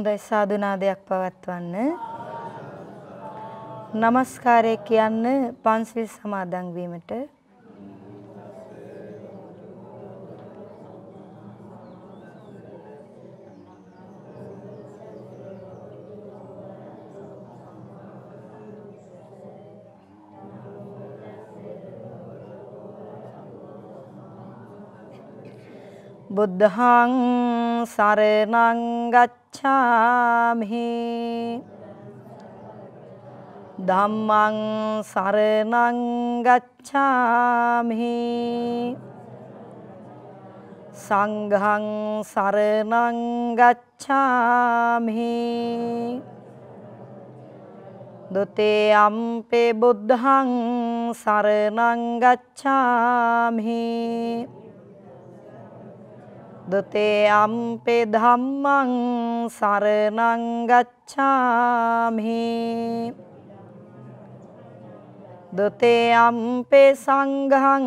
හොඳයි සාදුනාදයක් පවත්වන්න. নমස්කාරය කියන්න පන්සිල් සමාදන් වීමට. බුද්ධං සරණං ගච්ඡාමි ධම්මං සරණං ගච්ඡාමි සංඝං සරණං ගච්ඡාමි ဒ ුතේ අම්පේ බුද්ධං සරණං ගච්ඡාමි දතේ අම්පේ ධම්මං සරණං ගච්ඡාමි දතේ අම්පේ සංඝං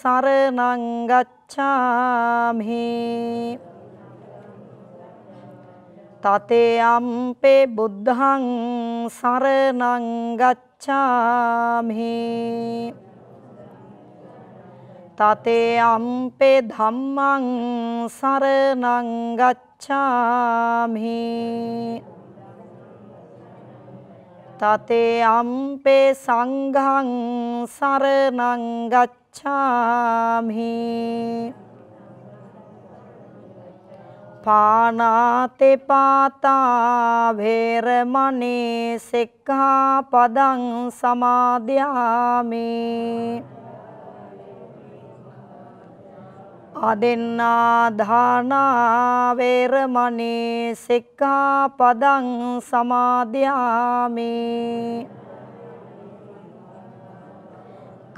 සරණං ගච්ඡාමි තතේ අම්පේ බුද්ධං සරණං ගච්ඡාමි තතේ අම්පේ ධම්මං සරණං ගච්ඡාමි තතේ අම්පේ සංඝං සරණං ගච්ඡාමි පානාතේ පාතා වේරමණී සික්ඛාපදං සමාදියාමි අදෙන්නා ධානා වේරමණී සික්ඛාපදං සමාදියාමි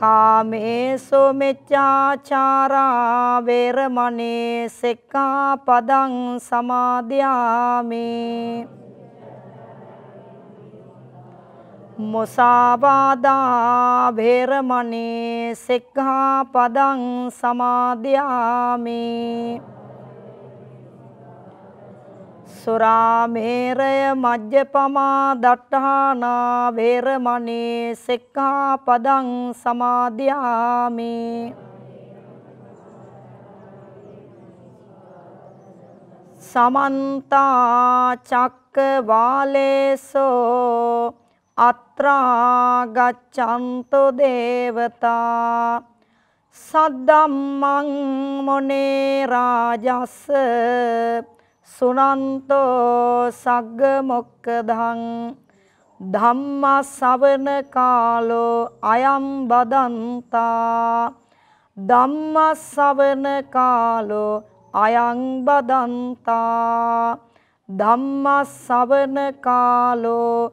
කාමේසු මිච්ඡාචාරා වේරමණී සික්ඛාපදං සමාදියාමි මොසාවාදා වේරමණී සික්ඛාපදං සමාදියාමි සුරාමේරය මජ්ජපමා දට්ඨානා වේරමණී සික්ඛාපදං සමාදියාමි සමන්තා චක්කවාලේසෝ අත්‍රාගච්ඡන්තු දේවතා සද්දම්මං මොනේ රාජස්ස සුනන්තෝ සග්ග මොක්කදං ධම්ම ශවන කාලෝ අයම් බදන්තා ධම්ම ශවන කාලෝ අයං බදන්තා ධම්ම ශවන කාලෝ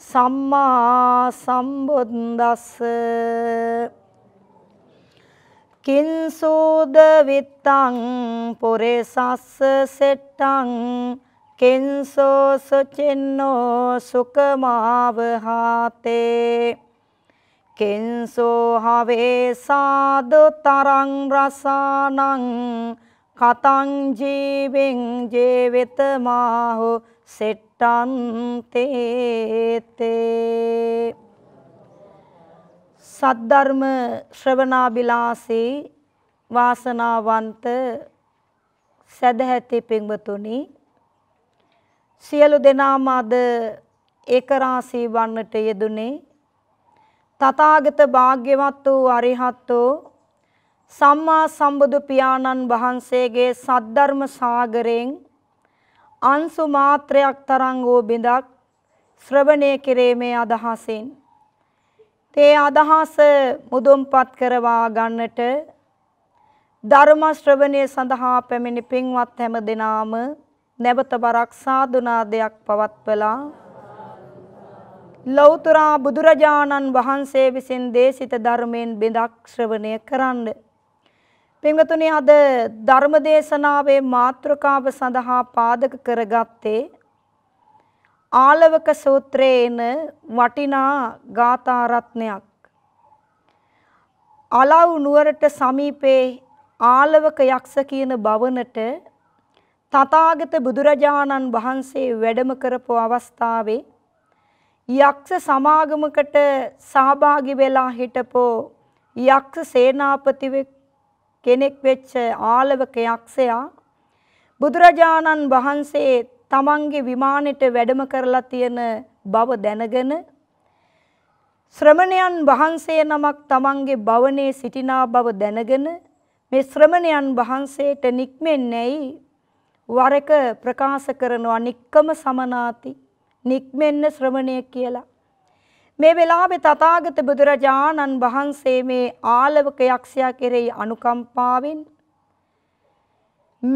සම්මා සම්බුද්දස්ස කින්සෝද විත්තං පුරේසස්ස සෙට්ටං කින්සෝ සුචින්නෝ සුකමාවහාතේ කින්සෝ හවේ සාදු තරං රසානං කතං ජීවෙන් ජීවිතමාහු සෙට්ටං අටන්තේතේ සද්ධර්ම ශ්‍රවණාබිලාසී වාසනාවන්ත සදැහැති පිංවතුනි සියලු දෙනාම අද ඒකරාශී වන්නට යෙදුනේ තථාගත භාග්‍යවත් වූ අරිහත් වූ සම්මා සම්බුදු පියාණන් වහන්සේගේ සද්ධර්ම සාගරයෙන් අංශු මාත්‍රයක් තරම් වූ බිඳක් ශ්‍රවණය කිරීමේ අදහසින් තේ අදහස මුදුන්පත් කරවා ගන්නට ධර්ම ශ්‍රවණය සඳහා පැමිණි පින්වත් හැම දිනාම නැවත වරක් සාදුනාදයක් පවත්වලා ලෞතර බුදුරජාණන් වහන්සේ විසින් දේශිත ධර්මයෙන් බිඳක් ශ්‍රවණය කරන්නේ පින්වතුනි අද ධර්ම දේශනාවේ මාතෘකාව සඳහා පාදක කරගත්තේ ආලවක සූත්‍රයේන වටිනා ගාථා රත්නයක්. අලව් නුවරට සමීපේ ආලවක යක්ෂ කියන බවනට තථාගත බුදුරජාණන් වහන්සේ වැඩම කරපු අවස්ථාවේ යක්ෂ සමාගමකට සහභාගි වෙලා හිටපෝ යක්ෂ සේනාපතිවෙක් කෙනෙක් වෙච්ච ආලවක යක්ෂයා බුදුරජාණන් වහන්සේ තමන්ගේ විමානෙට වැඩම කරලා තියෙන බව දැනගෙන ශ්‍රමණයන් වහන්සේ නමක් තමන්ගේ භවනයේ සිටිනා බව දැනගෙන මේ ශ්‍රමණයන් වහන්සේට නික්මෙන්නේයි වරක ප්‍රකාශ කරනවා නික්කම සමනාති නික්මෙන්න ශ්‍රමණය කියලා මේ වෙලාවේ තථාගත බුදුරජාණන් වහන්සේ මේ ආලවක යක්ෂයා කෙරෙහි අනුකම්පාවෙන්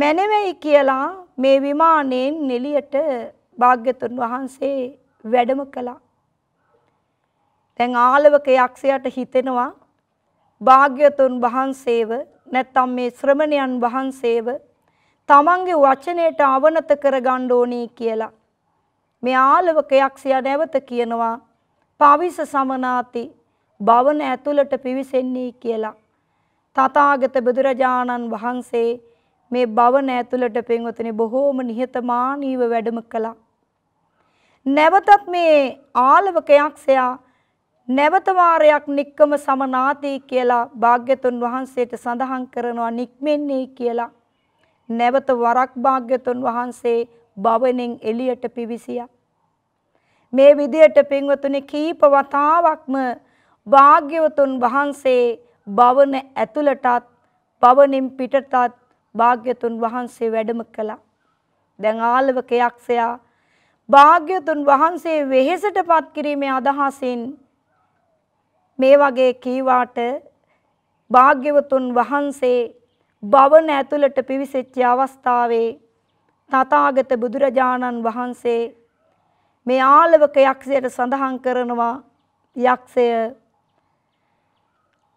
මැනෙමයි කියලා මේ විමානයෙන් නෙලියට භාග්‍යතුන් වහන්සේ වැඩම කළා. දැන් ආලවක යක්ෂයාට හිතෙනවා භාග්‍යතුන් වහන්සේව නැත්තම් මේ ශ්‍රමණයන් වහන්සේව තමන්ගේ වචනයට අවනත කරගන්න ඕනේ කියලා. මේ ආලවක යක්ෂයා නැවත කියනවා පවිස සමනාති භවන ඇතුළට පිවිසෙන්නේ කියලා. තථාගත බුදුරජාණන් වහන්සේ මේ භවන ඇතුළට පෙන්වතුනි බොහෝම නිහතමානීව වැඩම කළා. නැවතත් මේ ආලවකයක් සයා නැවත වාරයක් නික්කම සමනාති කියලා භාග්‍යතුන් වහන්සේට සඳහන් කරනවා නික්මෙන්නේ කියලා. නැවත වරක් භාග්‍යතුන් වහන්සේ භවණෙන් එළියට පිවිසියා. මේ විදියට පින්වතුනි කීප වතාවක්ම භාග්‍යවතුන් වහන්සේ භවන ඇතුළටත් පවනින් පිටටත් භාග්‍යතුන් වහන්සේ වැඩම කළා. දැන් ආලවක යක්ෂයා භාග්‍යතුන් වහන්සේ වෙහෙසටපත් කිරීමේ අදහසින් මේ වගේ කීවාට භාග්‍යවතුන් වහන්සේ භවන ඇතුළට පිවිසෙච්ච අවස්ථාවේ තථාගත බුදුරජාණන් වහන්සේ මේ ආලවක යක්ෂයට සඳහන් කරනවා යක්ෂය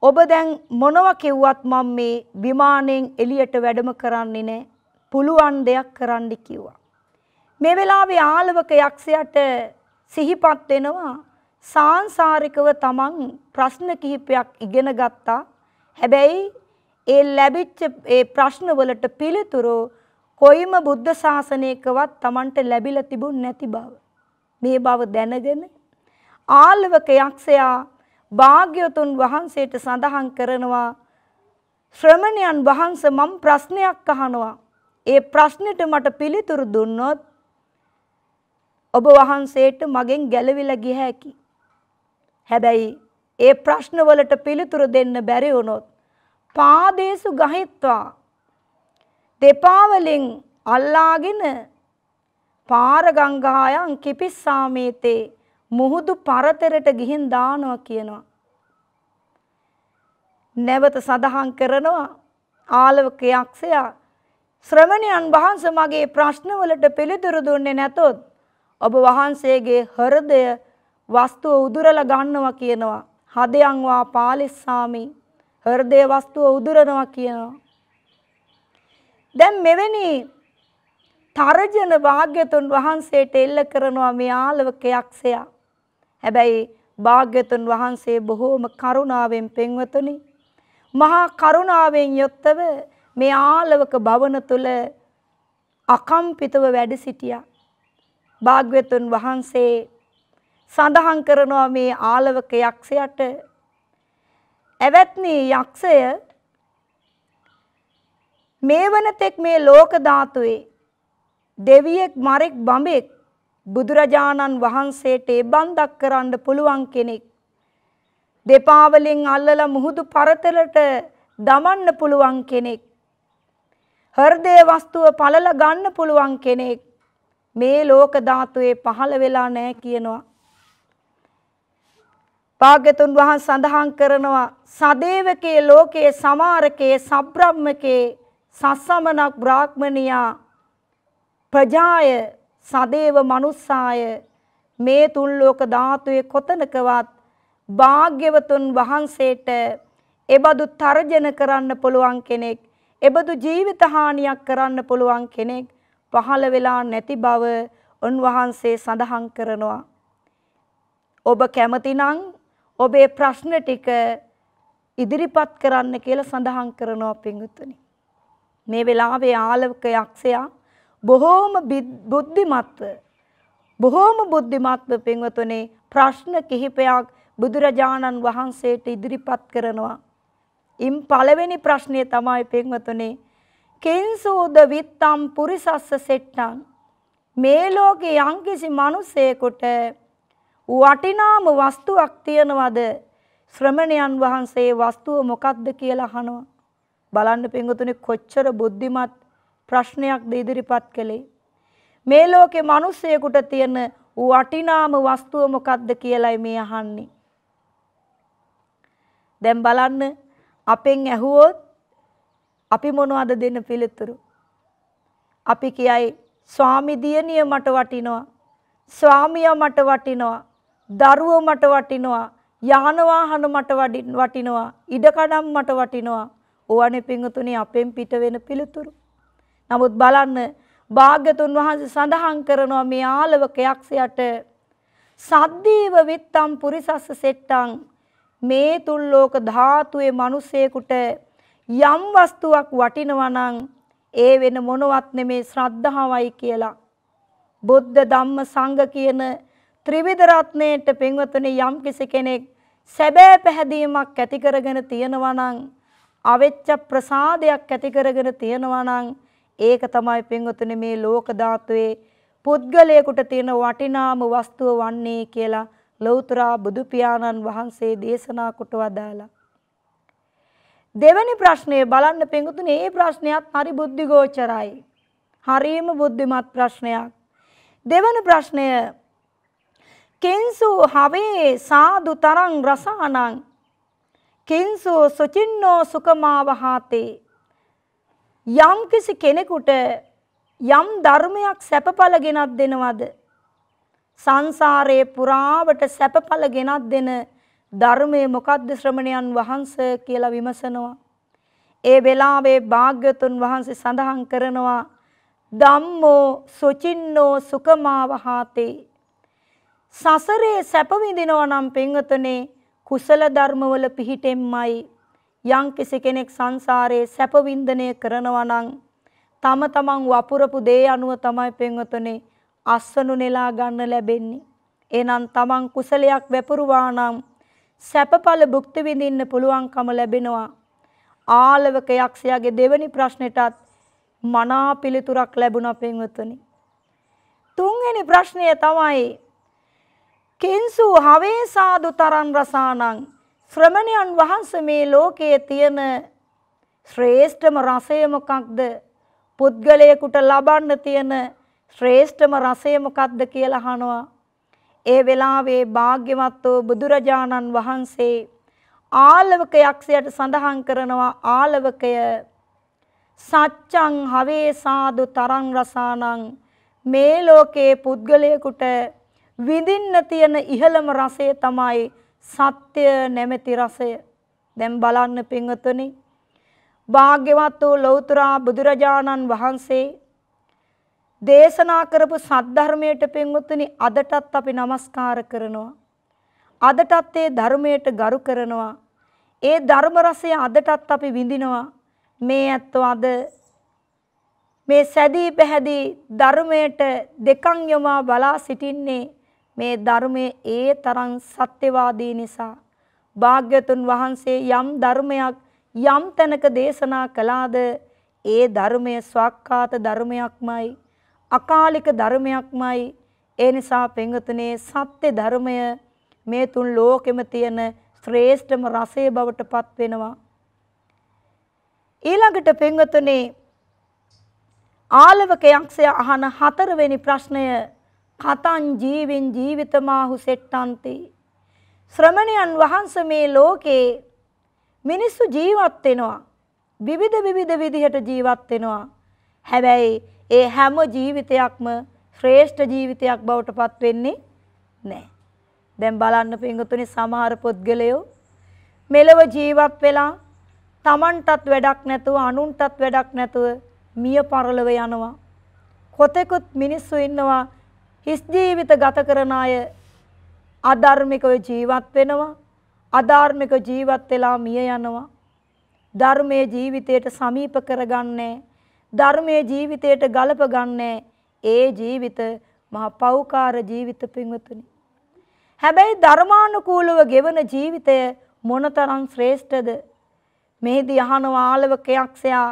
ඔබ දැන් මොනව කිව්වත් මම මේ විමානයෙන් එළියට වැඩම කරන්නේ නැහැ. පුළුවන් දෙයක් කරන්න කිව්වා. මේ වෙලාවේ ආලවක යක්ෂයාට සිහිපත් වෙනවා සාංශාරිකව තමන් ප්‍රශ්න කිහිපයක් ඉගෙන ගත්තා. හැබැයි ඒ ලැබිච්ච ඒ ප්‍රශ්න වලට පිළිතුරු කොයිම බුද්ධ ශාසනයකවත් තමන්ට ලැබිලා තිබුණ නැති බව. මේ බව දැනගෙන ආලවක යක්ෂයා භාග්‍යතුන් වහන්සේට සඳහන් කරනවා ශ්‍රමණයන් වහන්ස මම ප්‍රශ්නයක් අහනවා ඒ ප්‍රශ්නෙට මට පිළිතුරු දුන්නොත් ඔබ වහන්සේට මගෙන් ගැලවිලා ගිය හැකි හැබැයි ඒ ප්‍රශ්නවලට පිළිතුරු දෙන්න බැරි වුණොත් පාදේසු ගහිත්වා දෙපා වලින් අල්ලාගෙන පාරගංගායන් කිපිස්සාමේතේ මුහුදු පරතරට ගිහින් දානවා කියනවා. නැවත සඳහන් කරනවා ආලවක යක්ෂයා ශ්‍රමණයන් වහන්සේ මගේ ප්‍රශ්නවලට පිළිතුරු දුන්නේ නැතොත් ඔබ වහන්සේගේ හෘදය වස්තුව උදුරලා ගන්නවා කියනවා. හදයන් වා පාලිස්සාමි හෘදය වස්තුව උදුරනවා කියනවා. දැන් මෙවැනි තර්ජන භාග්‍යතුන් වහන්සේට එල්ල කරනවා මේ ආලවක යක්ෂයා. හැබැයි භාග්‍යතුන් වහන්සේ බොහෝම කරුණාවෙන් පෙන්වතුනි. මහා කරුණාවෙන් යොත්තව මේ ආලවක භවන තුල අකම්පිතව වැඩ සිටියා. භාග්‍යතුන් වහන්සේ සඳහන් කරනවා මේ ආලවක යක්ෂයාට ඇවැත්නි යක්ෂය මේ වනතෙක් මේ ලෝක ධාතුවේ දෙවියෙක් මරෙක් බඹෙක් බුදුරජාණන් වහන්සේට බන්දක් කරන්න පුළුවන් කෙනෙක්. දෙපාවලින් අල්ලල මුහුදු පරතලට දමන්න පුළුවන් කෙනෙක්. හර්දය වස්තුව පලල ගන්න පුළුවන් කෙනෙක් මේ ලෝක ධාතුවේ පහළ වෙලා නෑ කියනවා. භාග්‍යතුන් වහන් සඳහන් කරනවා සදේවකේ ලෝකයේ සමාරකයේ සබ්‍රහ්මකේ සස්සමනක් බ්‍රාහ්මණියා ප්‍රජාය සදේව මනුස්සාය මේ තුන් ලෝක ධාතුවේ කොතනකවත් භාග්‍යවතුන් වහන්සේට එබඳු තර්ජන කරන්න පුළුවන් කෙනෙක් එබඳු ජීවිත හානියක් කරන්න පුළුවන් කෙනෙක් පහළ වෙලා නැති බව උන්වහන්සේ සඳහන් කරනවා ඔබ කැමතිනම් ඔබේ ප්‍රශ්න ටික ඉදිරිපත් කරන්න කියලා සඳහන් කරනවා පින්වත්නි මේ වෙලාවේ ආලවක යක්ෂයා බොහෝම බුද්ධිමත්ව බොහෝම බුද්ධිමත්ව පින්වතුනේ ප්‍රශ්න කිහිපයක් බුදුරජාණන් වහන්සේට ඉදිරිපත් කරනවා. ඉම් පළවෙනි ප්‍රශ්නය තමයි පින්වතුනේ කෙන්සෝද විත්තම් පුරිසස්ස සෙට්ටන් මේ ලෝකේ යම්කිසි මිනිසෙකුට වටිනාම වස්තුවක් තියනවද ශ්‍රමණයන් වහන්සේ වස්තුව මොකක්ද කියලා අහනවා බලන්න පින්වතුනේ කොච්චර බුද්ධිමත් ප්‍රශ්නයක් ද ඉදිරිපත් කළේ. මේ ලෝකේ මිනිස්සෙකුට තියෙන වටිනාම වස්තුව මොකක්ද කියලයි මේ අහන්නේ. දැන් බලන්න අපෙන් ඇහුවොත් අපි මොනවද දෙන්න පිළිතුරු? අපි කියයි ස්වාමි දියණිය මට වටිනවා. ස්වාමියා මට වටිනවා. දරුවෝ මට වටිනවා. යාන වාහන මට වටිනවා. ඉඩකඩම් මට වටිනවා. ඕවනේ පිංගුතුනි අපෙන් පිට වෙන පිළිතුරු. නමුත් බලන්න භාග්‍යතුන් වහන්සේ සඳහන් කරනවා මේ ආලවක යක්ෂයාට සද්දීව විත්තම් පුරිසස්ස සෙට්ටං මේ තුන් ලෝක ධාතුවේ මිනිසෙකුට යම් වස්තුවක් වටිනවා නම් ඒ වෙන මොනවත් නෙමේ ශ්‍රද්ධාවයි කියලා බුද්ධ ධම්ම සංඝ කියන ත්‍රිවිධ රත්නයේට පින්වතුනි යම් කිසි කෙනෙක් සැබෑ පැහැදීමක් ඇති කරගෙන තියෙනවා නම් අවෙච්ච ප්‍රසාදයක් ඇති කරගෙන තියෙනවා නම් ඒක තමයි පින්වතුනි මේ ලෝක ධාතුවේ පුද්ගලයෙකුට තියෙන වටිනාම වස්තුව වන්නේ කියලා ලෞතර බුදු පියාණන් වහන්සේ දේශනා කොට වදාලා. දෙවැනි ප්‍රශ්නය බලන්න පින්වතුනි මේ ප්‍රශ්නයත් හරි බුද්ධිගෝචරයි. හරීම බුද්ධිමත් ප්‍රශ්නයක්. දෙවන ප්‍රශ්නය කෙන්සු හවේ සාදු තරං රසානං කෙන්සු සුචින්නෝ සුකමාවහාතේ යම්කිසි කෙනෙකුට යම් ධර්මයක් සැපඵල ගෙනත් දෙනවද සංසාරයේ පුරාවට සැපඵල ගෙනත් දෙන ධර්මයේ මොකද්ද ශ්‍රමණයන් වහන්ස කියලා විමසනවා ඒ වෙලාවේ භාග්‍යතුන් වහන්සේ සඳහන් කරනවා ධම්මෝ සුචින්නෝ සුකමාවහාතේ සසරේ සැප විඳිනවා නම් පින්වතනේ කුසල ධර්මවල පිහිටෙම්මයි යම් කෙනෙක් සංසාරයේ සැප වින්දනය කරනවා නම් තම තමන් වපුරපු දේ අනුව තමයි පෙන්වතුනේ අස්වනු නෙලා ගන්න ලැබෙන්නේ. එහෙනම් තමන් කුසලයක් වැපරුවා නම් සැපඵල භුක්ති විඳින්න පුළුවන්කම ලැබෙනවා. ආලවක යක්ෂයාගේ දෙවැනි ප්‍රශ්නෙටත් මනා පිළිතුරක් ලැබුණා පෙන්වතුනේ. තුන්වෙනි ප්‍රශ්නය තමයි කින්සු හවේ සාදු තරන් රසානං ශ්‍රමණයන් වහන්සේ මේ ලෝකයේ තියෙන ශ්‍රේෂ්ඨම රසය මොකක්ද? පුද්ගලයෙකුට ලබන්න තියෙන ශ්‍රේෂ්ඨම රසය මොකක්ද කියලා අහනවා. ඒ වෙලාවේ භාග්‍යවත් වූ බුදුරජාණන් වහන්සේ ආලවක යක්ෂයට සඳහන් කරනවා ආලවකය සච්ඡං හවේ සාදු තරං රසානං මේ ලෝකේ පුද්ගලයෙකුට විඳින්න තියෙන ඉහළම රසය තමයි සත්‍ය නැමැති රසය දැන් බලන්න පින්වතුනි භාග්‍යවත් වූ ලෞතර බුදුරජාණන් වහන්සේ දේශනා කරපු සද්ධර්මයට පින්වතුනි අදටත් අපි নমස්කාර කරනවා අදටත් ඒ ධර්මයට ගරු කරනවා ඒ ධර්ම රසය අදටත් අපි විඳිනවා මේ ඇත්තෝ අද මේ සැදී පැහැදී ධර්මයට දෙකන් යොමා බලා සිටින්නේ මේ ධර්මයේ ඒ තරම් සත්‍යවාදී නිසා භාග්‍යතුන් වහන්සේ යම් ධර්මයක් යම් තැනක දේශනා කළාද ඒ ධර්මය ස්වක්කාත ධර්මයක්මයි අකාලික ධර්මයක්මයි ඒ නිසා පෙඟතුනේ සත්‍ය ධර්මය මේ තුන් ලෝකෙම තියෙන ශ්‍රේෂ්ඨම රසය බවට පත් වෙනවා ඊළඟට පෙඟතුනේ ආලවක යක්ෂය අහන හතරවෙනි ප්‍රශ්නය කතං ජීවෙන් ජීවිතමාහු සෙට්ටන්තේ ශ්‍රමණයන් වහන්සේ මේ ලෝකේ මිනිස්සු ජීවත් වෙනවා විවිධ විවිධ විදිහට ජීවත් වෙනවා හැබැයි ඒ හැම ජීවිතයක්ම ශ්‍රේෂ්ඨ ජීවිතයක් බවට පත් වෙන්නේ නැහැ දැන් බලන්න පින්වතුනි සමහර පුද්ගලයෝ මෙලව ජීවත් වෙලා Tamanටත් වැඩක් නැතුව අනුන්ටත් වැඩක් නැතුව මිය පරලව යනවා කොතෙකුත් මිනිස්සු ඉන්නවා හිස් ජීවිත ගත කරන අය අධර්මිකව ජීවත් වෙනවා. අධාර්මික ජීවත් වෙලා මිය යනවා. ධර්මයේ ජීවිතයට සමීප කරගන්නේ ධර්මයේ ජීවිතයට ගලපගන්නේ ඒ ජීවිත මහා පෞකාර ජීවිත පින්වතුනි. හැබැයි ධර්මානුකූලව ගෙවන ජීවිතය මොනතරම් ශ්‍රේෂ්ඨද? මෙහිදී අහන ආලවකයක් සයා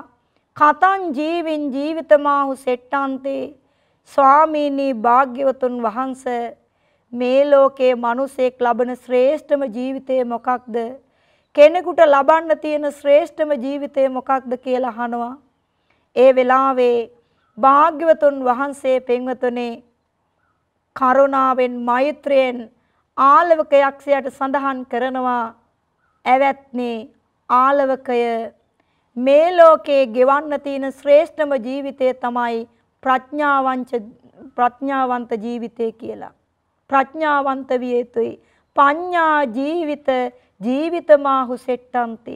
කතං ජීවින් ජීවිතමාහු සෙට්ටාන්තේ ස්වාමීනි භාග්‍යවතුන් වහන්ස මේ ලෝකයේ මිනිසෙක් ලබන ශ්‍රේෂ්ඨම ජීවිතය මොකක්ද? කෙනෙකුට ලබන්න තියෙන ශ්‍රේෂ්ඨම ජීවිතය මොකක්ද කියලා අහනවා. ඒ වෙලාවේ භාග්‍යවතුන් වහන්සේ පෙන්වතුනේ කරුණාවෙන් මෛත්‍රයෙන් ආලවක යක්ෂයාට සඳහන් කරනවා ඇවැත්නි ආලවකය මේ ලෝකේ ගෙවන්න තියෙන ශ්‍රේෂ්ඨම ජීවිතය තමයි ප්‍රඥාවංච ප්‍රඥාවන්ත ජීවිතය කියලා. ප්‍රඥාවන්ත විය යුතුයි. පඤ්ඤා ජීවිත ජීවිතමාහු සෙට්ටන්ති.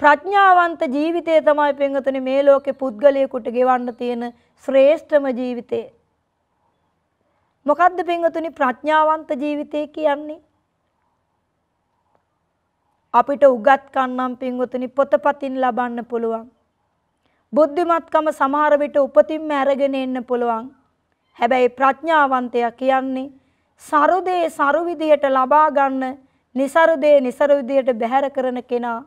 ප්‍රඥාවන්ත ජීවිතය තමයි පෙන්වතුනි මේ ලෝකේ පුද්ගලයෙකුට ගෙවන්න තියෙන ශ්‍රේෂ්ඨම ජීවිතය. මොකද්ද පින්වතුනි ප්‍රඥාවන්ත ජීවිතය කියන්නේ? අපිට උගත් කන්නම් පින්වතුනි පොතපතින් ලබන්න පුළුවන්. බුද්ධිමත්කම සමහර විට උපතින්ම අරගෙන එන්න පුළුවන්. හැබැයි ප්‍රඥාවන්තයා කියන්නේ සරුදේ සරු විදියට ලබා ගන්න, નિසරුදේ નિසරු විදියට බැහැර කරන කෙනා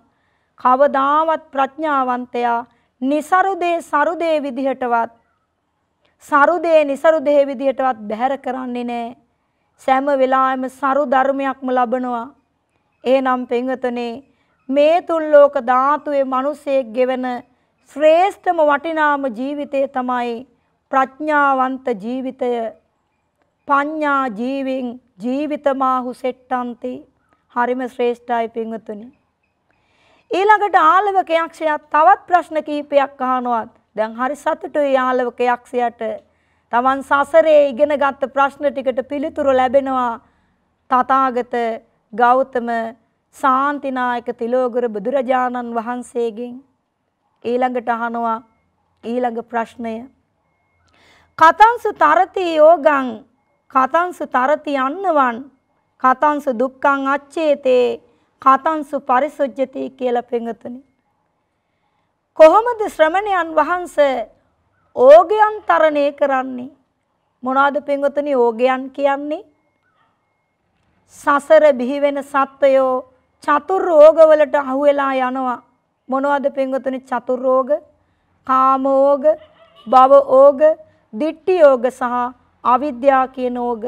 කවදාවත් ප්‍රඥාවන්තයා નિසරුදේ සරුදේ විදියටවත් සරුදේ નિසරුදේ විදියටවත් බැහැර කරන්නේ නැහැ. සෑම වෙලාවෙම සරු ධර්මයක්ම ලබනවා. එහෙනම් පෙන්වතනේ මේ තුන් ලෝක ධාතුවේ මිනිසෙක් ගෙවෙන ශ්‍රේෂ්ඨම වටිනාම ජීවිතය තමයි ප්‍රඥාවන්ත ජීවිතය. පඤ්ඤා ජීවෙන් ජීවිතමාහු සෙට්ටන්ති. හරිම ශ්‍රේෂ්ඨයි පින්වතුනි. ඊළඟට ආලවක යක්ෂයා තවත් ප්‍රශ්න කිහිපයක් අහනවා. දැන් හරි සතුටුයි ආලවක යක්ෂයාට. Taman සසරේ ඉගෙනගත් ප්‍රශ්න ටිකට පිළිතුරු ලැබෙනවා. තථාගත ගෞතම සාන්තිනායක තිලෝගර බුදුරජාණන් වහන්සේගෙන් ඊළඟට අහනවා ඊළඟ ප්‍රශ්නය කතංස තරති යෝගං කතංස තරති අන්නවන් කතංස දුක්ඛං අච්චේතේ කතංස පරිසොජ්ජති කියලා පෙඟතුනි කොහොමද ශ්‍රමණයන් වහන්ස ඕගයන් තරණය කරන්නේ මොනවාද පෙඟතුනි ඕගයන් කියන්නේ සසර බිහි වෙන සත්වයෝ චතුර් රෝගවලට අහුවෙලා යනවා මොනවද පින්වතුනි චතුරෝග, කාමෝග, භවෝග, දිට්ඨියෝග සහ අවිද්‍යා කියන ඕග.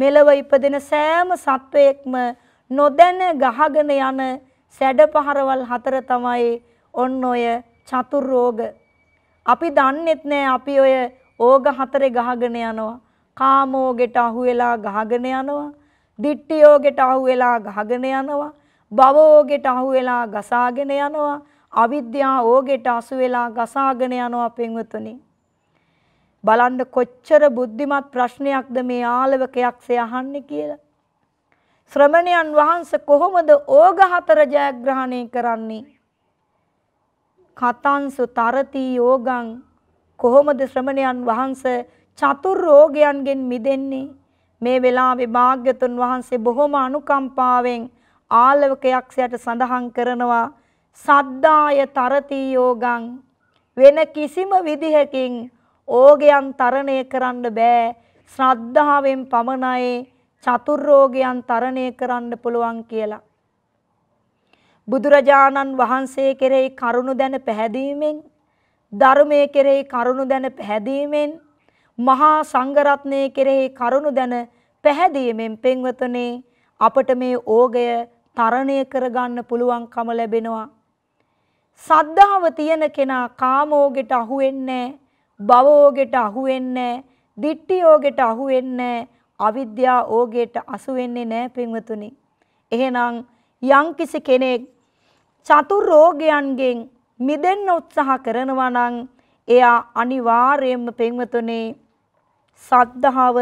මෙලව ඉපදෙන සෑම සත්වයක්ම නොදැන ගහගෙන යන සැඩ පහරවල් හතර තමයි ඔන්න ඔය චතුරෝග. අපි දන්නෙත් නෑ අපි ඔය ඕග හතරේ ගහගෙන යනවා. කාමෝගෙට අහු වෙලා ගහගෙන යනවා. දිට්ඨියෝගෙට අහු වෙලා ගහගෙන යනවා. භව ඕගෙට අහු වෙලා ගසාගෙන යනවා. අවිද්‍යාව ඕගෙට අසු වෙලා ගසාගෙන යනවා පින්වතුනි. බලන්න කොච්චර බුද්ධිමත් ප්‍රශ්නයක්ද මේ ආලවකයක්සේ අහන්නේ කියලා. ශ්‍රමණයන් වහන්සේ කොහොමද ඕග හතර ජයග්‍රහණය කරන්නේ? කතංසු තරති යෝගං කොහොමද ශ්‍රමණයන් වහන්සේ චතුර් රෝගයන්ගෙන් මිදෙන්නේ? මේ වෙලාවේ භාග්‍යතුන් වහන්සේ බොහොම අනුකම්පාවෙන් ආලවකයක් සයට සඳහන් කරනවා සද්දාය තරති යෝගං වෙන කිසිම විදිහකින් ඕගයන් තරණය කරන්න බෑ ශ්‍රද්ධාවෙන් පමණයි චතුර්ෝගයන් තරණය කරන්න පුළුවන් කියලා බුදුරජාණන් වහන්සේ කෙරෙහි කරුණු දැන පැහැදීමෙන් ධර්මයේ කෙරෙහි කරුණු දැන පැහැදීමෙන් මහා සංඝරත්නයේ කෙරෙහි කරුණු දැන පැහැදීමෙන් පෙන්වතනේ අපට මේ ඕගය තරණය කරගන්න පුළුවන්කම ලැබෙනවා. සද්ධාව තියෙන කෙනා කාමෝගෙට අහු වෙන්නේ භවෝගෙට අහු වෙන්නේ දිට්ඨියෝගෙට අහු වෙන්නේ අවිද්‍යා ඕගෙට අසු වෙන්නේ නැහැ පින්වතුනි. එහෙනම් යම්කිසි කෙනෙක් චතුර් රෝගයන්ගෙන් මිදෙන්න උත්සාහ කරනවා නම් එයා අනිවාර්යයෙන්ම පින්වතුනි සද්ධාව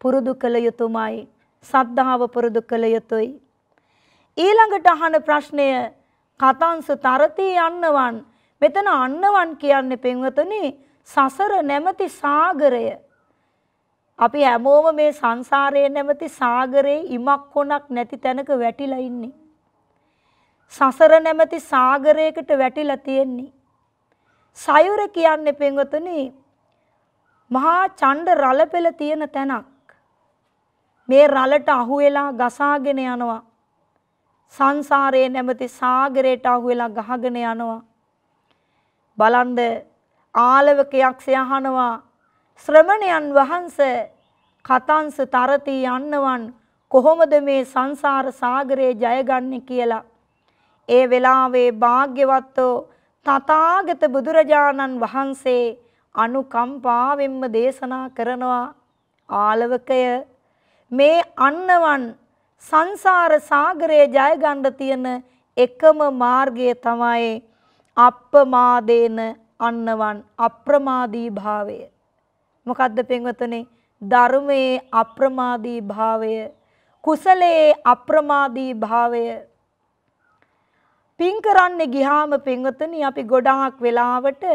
පුරුදු කළ යුතුමයි. සද්ධාව පුරුදු කළ යුතුයි. ඊළඟට අහන ප්‍රශ්නය කතංස තරතී අන්නවන් මෙතන අන්නවන් කියන්නේ පෙන්වතුනි සසර නැමැති සාගරය. අපි හැමෝම මේ සංසාරයේ නැමැති සාගරේ ඉමක් කොනක් නැති තැනක වැටිලා ඉන්නේ. සසර නැමැති සාගරයකට වැටිලා තියෙන්නේ. සයුර කියන්නේ පෙන්වතුනි මහා ඡණ්ඩ රළ පෙළ තියෙන තැනක්. මේ රළට අහු වෙලා ගසාගෙන යනවා. සංසාරයේ නැමැති සාගරයට අහු වෙලා ගහගෙන යනවා. බලන්ද ආලවකයක් සයහනවා ශ්‍රමණයන් වහන්ස කතංස තරති යන්නවන් කොහොමද මේ සංසාර සාගරේ ජයගන්නේ කියලා. ඒ වෙලාවේ භාග්‍යවත්තෝ තථාගත බුදුරජාණන් වහන්සේ අනුකම්පාවෙන්ම දේශනා කරනවා ආලවකය මේ අන්නවන් සංසාර සාගරයේ ජය ගන්න තියෙන එකම මාර්ගය තමයි අප්පමාදේන අන්නවන් අප්‍රමාදී භාවය. මොකද්ද පින්වතුනේ? ධර්මයේ අප්‍රමාදී භාවය, කුසලයේ අප්‍රමාදී භාවය. පින් කරන්න ගියාම පින්වතුනි අපි ගොඩාක් වෙලාවට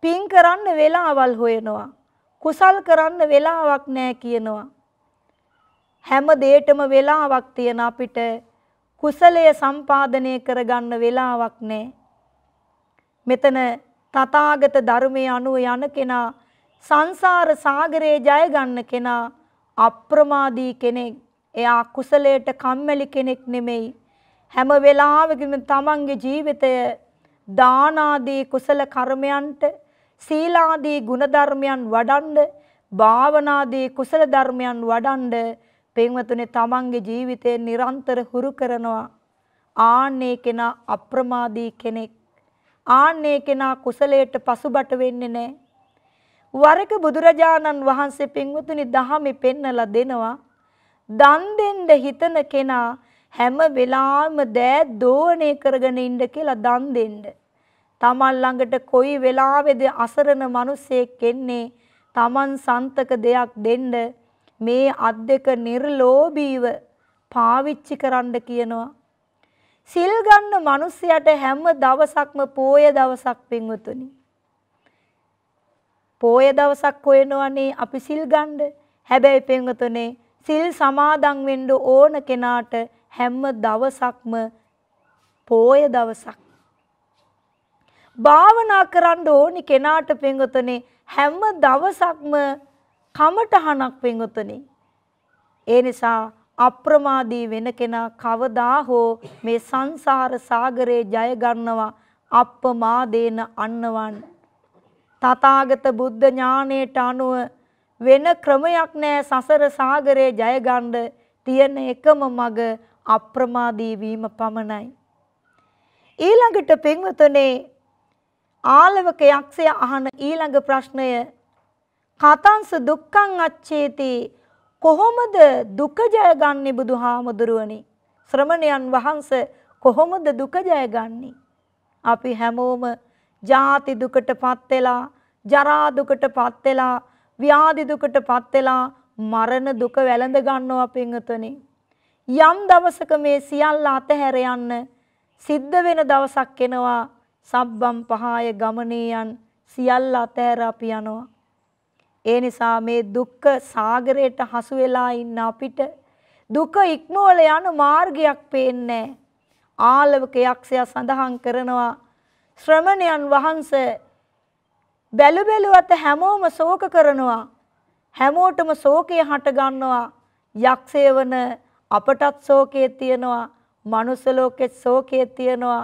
පින් කරන්න වෙලාවල් හොයනවා. කුසල් කරන්න වෙලාවක් නැහැ කියනවා. හැම දෙයකම වෙලාවක් තියෙන අපිට කුසලය සම්පාදනය කරගන්න වෙලාවක් නැහැ. මෙතන තථාගත ධර්මයේ අනුව යන කෙනා සංසාර සාගරේ ජය ගන්න කෙනා අප්‍රමාදී කෙනෙක්. එයා කුසලයට කම්මැලි කෙනෙක් නෙමෙයි. හැම වෙලාවෙකම තමන්ගේ ජීවිතය දාන ආදී කුසල කර්මයන්ට සීලාදී ගුණධර්මයන් වඩන්ඩ භාවනාදී කුසල ධර්මයන් වඩන්ඩ පින්වතුනි තමන්ගේ ජීවිතේ නිරන්තර හුරු කරනවා ආන්නේ කෙනා අප්‍රමාදී කෙනෙක් ආන්නේ කෙනා කුසලයට පසුබට වෙන්නේ නැහැ වරක බුදුරජාණන් වහන්සේ පින්වතුනි දහමේ පෙන්නලා දෙනවා දන් දෙන්න හිතන කෙනා හැම වෙලාවෙම දෑ දෝණය කරගෙන ඉන්න කියලා දන් දෙන්න. තමන් ළඟට කොයි වෙලාවේද අසරණ මිනිසෙක් එන්නේ තමන් සන්තක දෙයක් දෙන්න මේ අත් දෙක නිර්ලෝභීව පාවිච්චි කරන්න කියනවා. සිල් ගන්න මිනිසයාට හැම දවසක්ම පෝය දවසක් පින්වතුනි. පෝය දවසක් හොයනවනේ අපි සිල් ගන්න. හැබැයි පින්වතුනේ සිල් සමාදන් වෙන්න ඕන කෙනාට හැම දවසක්ම පෝය දවසක්. භාවනා කරන්න ඕනි කෙනාට පින්වතුනේ හැම දවසක්ම කමටහනක් වෙන්වතනි. ඒ නිසා අප්‍රමාදී වෙන කෙනා කවදා හෝ මේ සංසාර සාගරේ ජය ගන්නවා අප්පමාදේන අන්නවන් තථාගත බුද්ධ ඥාණයට අනුව වෙන ක්‍රමයක් නෑ සසර සාගරේ ජය ගන්න තියෙන එකම මඟ අප්‍රමාදී වීම පමණයි ඊළඟට පින්වතුනේ ආලවක යක්ෂය අහන ඊළඟ ප්‍රශ්නය හතංස දුක්ඛං අච්ඡේති කොහොමද දුක ජයගන්නේ බුදුහාමුදුරුවනි ශ්‍රමණයන් වහන්සේ කොහොමද දුක ජයගන්නේ අපි හැමෝම ජාති දුකටපත් වෙලා ජරා දුකටපත් වෙලා ව්‍යාධි දුකටපත් වෙලා මරණ දුක වැළඳ ගන්නවා පින්වතුනි යම් දවසක මේ සියල්ල අතහැර යන්න සිද්ධ වෙන දවසක් එනවා සබ්බම් පහාය ගමනේ යන් සියල්ල අතහැර අපි යනවා ඒ නිසා මේ දුක්ඛ සාගරයට හසු වෙලා ඉන්න අපිට දුක ඉක්මවල යන මාර්ගයක් පේන්නේ ආලවක යක්ෂයා සඳහන් කරනවා ශ්‍රමණයන් වහන්සේ බැලු බැලුවත හැමෝම ශෝක කරනවා හැමෝටම ශෝකය හට ගන්නවා යක්ෂය වන අපටත් ශෝකයේ තියෙනවා මනුස්ස ලෝකෙත් ශෝකයේ තියෙනවා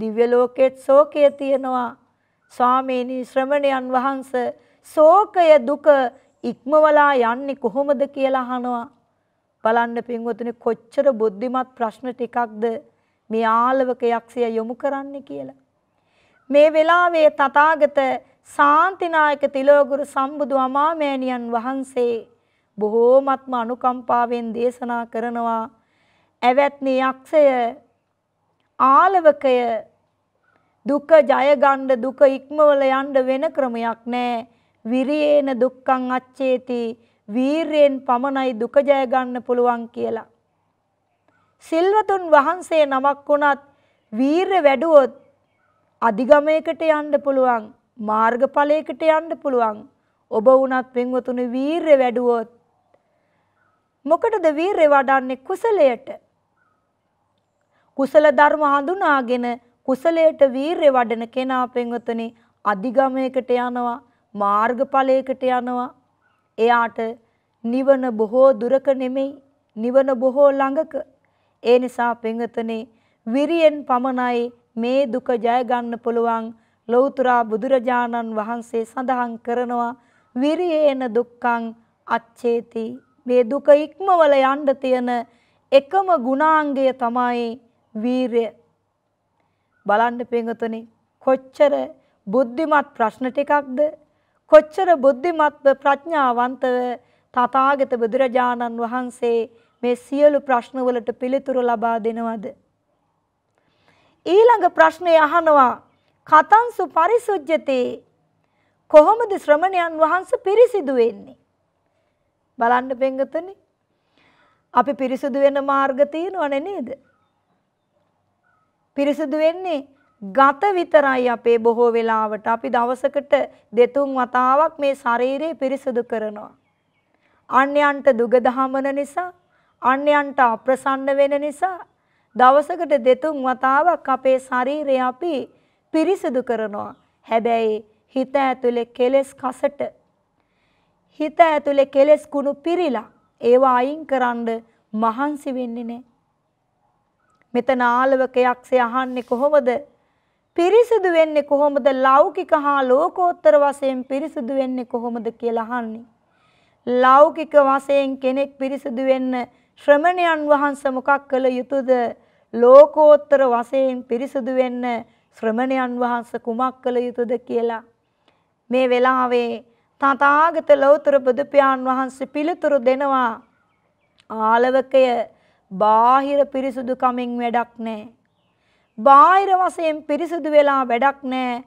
දිව්‍ය ලෝකෙත් ශෝකයේ තියෙනවා ස්වාමීනි ශ්‍රමණයන් වහන්සේ ශෝකය දුක ඉක්මවලා යන්නේ කොහොමද කියලා අහනවා. බලන්න පින්වතුනි කොච්චර බුද්ධිමත් ප්‍රශ්න ටිකක්ද මේ ආලවක යක්ෂය යොමු කරන්නේ කියලා. මේ වෙලාවේ තථාගත සාන්තිනායක තිලෝගුරු සම්බුදු අමාමෑණියන් වහන්සේ බොහෝමත්ම අනුකම්පාවෙන් දේශනා කරනවා ඇවැත්නි යක්ෂය ආලවකය දුක ජයගණ්ඩ දුක ඉක්මවල යන්ඩ වෙන ක්‍රමයක් නෑ විරියේන දුක්ඛං අච්චේති වීරයෙන් පමණයි දුක ජය ගන්න පුළුවන් කියලා. සිල්වතුන් වහන්සේ නමක් වුණත් වීර වැඩුවොත් අධිගමයකට යන්න පුළුවන් මාර්ගඵලයකට යන්න පුළුවන් ඔබ වුණත් පින්වතුනි වීර වැඩුවොත් මොකටද වීර වඩන්නේ කුසලයට කුසල ධර්ම හඳුනාගෙන කුසලයට වීර වඩන කෙනා පින්වතුනි අධිගමයකට යනවා මාර්ගඵලයකට යනවා. එයාට නිවන බොහෝ දුරක නෙමෙයි නිවන බොහෝ ළඟක. ඒ නිසා පෙඟතනේ විරියෙන් පමණයි මේ දුක ජය ගන්න පුළුවන් ලෞතර බුදුරජාණන් වහන්සේ සඳහන් කරනවා විරියේන දුක්ඛං අච්ඡේති මේ දුක ඉක්මවල යන්න තියෙන එකම ගුණාංගය තමයි වීරය බලන්න පෙඟතනේ කොච්චර බුද්ධිමත් ප්‍රශ්න ටිකක්ද කොච්චර බුද්ධිමත්ව ප්‍රඥාවන්තව තථාගත බුදුරජාණන් වහන්සේ මේ සියලු ප්‍රශ්නවලට පිළිතුරු ලබා දෙනවද ඊළඟ ප්‍රශ්නය අහනවා කතන්සු පරිසුජ්‍යතේ කොහොමද ශ්‍රමණයන් වහන්සේ පිරිසිදු වෙන්නේ බලන්න බෙන්ගතුනි අපි පිරිසිදු වෙන මාර්ග තියෙනවනේ නේද පිරිසිදු වෙන්නේ ගත විතරයි අපේ බොහෝ වෙලාවට අපි දවසකට දෙතුන් වතාවක් මේ ශරීරය පිරිසුදු කරනවා. අන්‍යයන්ට දුග දහමන නිසා, අන්‍යයන්ට අප්‍රසන්න වෙන නිසා දවසකට දෙතුන් වතාවක් අපේ ශරීරය අපි පිරිසුදු කරනවා. හැබැයි හිත ඇතුලේ කෙලෙස් කසට හිත ඇතුලේ කෙලෙස් කුණු පිරিলা ඒවා අයින් කරන්න මහන්සි වෙන්නේ නැහැ. මෙතන ආලවක යක්ෂය අහන්නේ කොහොමද? පිරිසිදු වෙන්නේ කොහොමද ලෞකික හා ලෝකෝත්තර වශයෙන් පිරිසිදු වෙන්නේ කොහොමද කියලා අහන්නේ ලෞකික වශයෙන් කෙනෙක් පිරිසිදු වෙන්න ශ්‍රමණයන් වහන්සේ මොකක් කළ යුතුද ලෝකෝත්තර වශයෙන් පිරිසිදු වෙන්න ශ්‍රමණයන් වහන්සේ කුමක් කළ යුතුද කියලා මේ වෙලාවේ තථාගත ලෞතර බුදුපියාණන් වහන්සේ පිළිතුරු දෙනවා ආලවකය බාහිර පිරිසුදුකමින් වැඩක් නැහැ බාහිර වශයෙන් පිරිසිදු වෙලා වැඩක් නැහැ.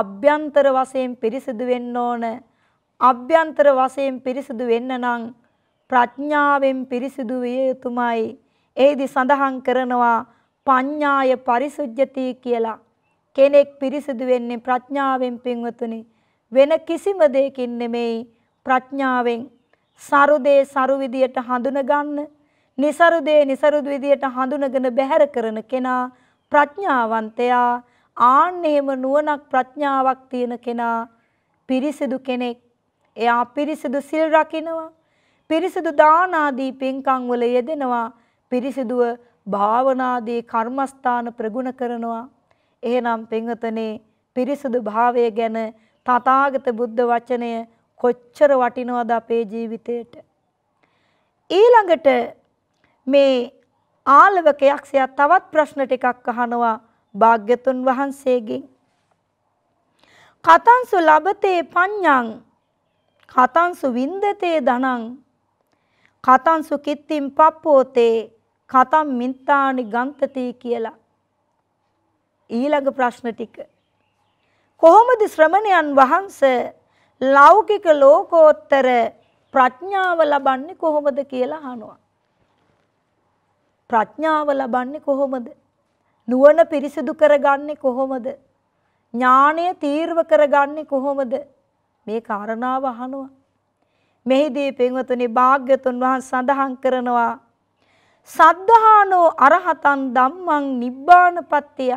අභ්‍යන්තර වශයෙන් පිරිසිදු වෙන්න ඕන. අභ්‍යන්තර වශයෙන් පිරිසිදු වෙන්න නම් ප්‍රඥාවෙන් පිරිසිදු විය යුතුමයි. ඒදි සඳහන් කරනවා පඤ්ඤාය පරිසුජ්ජති කියලා. කෙනෙක් පිරිසිදු වෙන්නේ ප්‍රඥාවෙන් පින්වතුනි. වෙන කිසිම දෙයකින් නෙමෙයි ප්‍රඥාවෙන් සරුදේ සරු විදියට හඳුන ගන්න, નિසරුදේ નિසරුදු විදියට හඳුනගෙන බැහැර කරන කෙනා ප්‍රඥාවන්තයා ආන්නේම නුවණක් ප්‍රඥාවක් තියෙන කෙනා පිරිසිදු කෙනෙක්. එයා පිරිසිදු සිල් රකිනවා. පිරිසිදු දාන ආදී පින්කම් වල යෙදෙනවා. පිරිසිදුව භාවනාදී කර්මස්ථාන ප්‍රගුණ කරනවා. එහෙනම් පින්වතනේ පිරිසිදු භාවය ගැන තථාගත බුද්ධ වචනය කොච්චර වටිනවද අපේ ජීවිතේට. ඊළඟට මේ ආලවක යක්ෂයා තවත් ප්‍රශ්න ටිකක් අහනවා භාග්‍යතුන් වහන්සේගෙන්. කතන්සු ලබතේ පඤ්ඤං කතන්සු වින්දතේ ධනං කතන්සු කිත්තිම් පප්පෝතේ කතම් මිත්තානි ගන්තති කියලා. ඊළඟ ප්‍රශ්න ටික. කොහොමද ශ්‍රමණයන් වහන්ස ලෞකික ලෝකෝත්තර ප්‍රඥාව ලබන්නේ කොහොමද කියලා අහනවා. ප්‍රඥාව ලබන්නේ කොහොමද? නුවණ පිරිසිදු කරගන්නේ කොහොමද? ඥාණය තීර්ව කරගන්නේ කොහොමද? මේ කාරණාව අහනවා. මෙහිදී පින්වතුනි භාග්‍යතුන් වහන්සේ සඳහන් කරනවා සද්ධානෝ අරහතන් ධම්මං නිබ්බානපත්තිය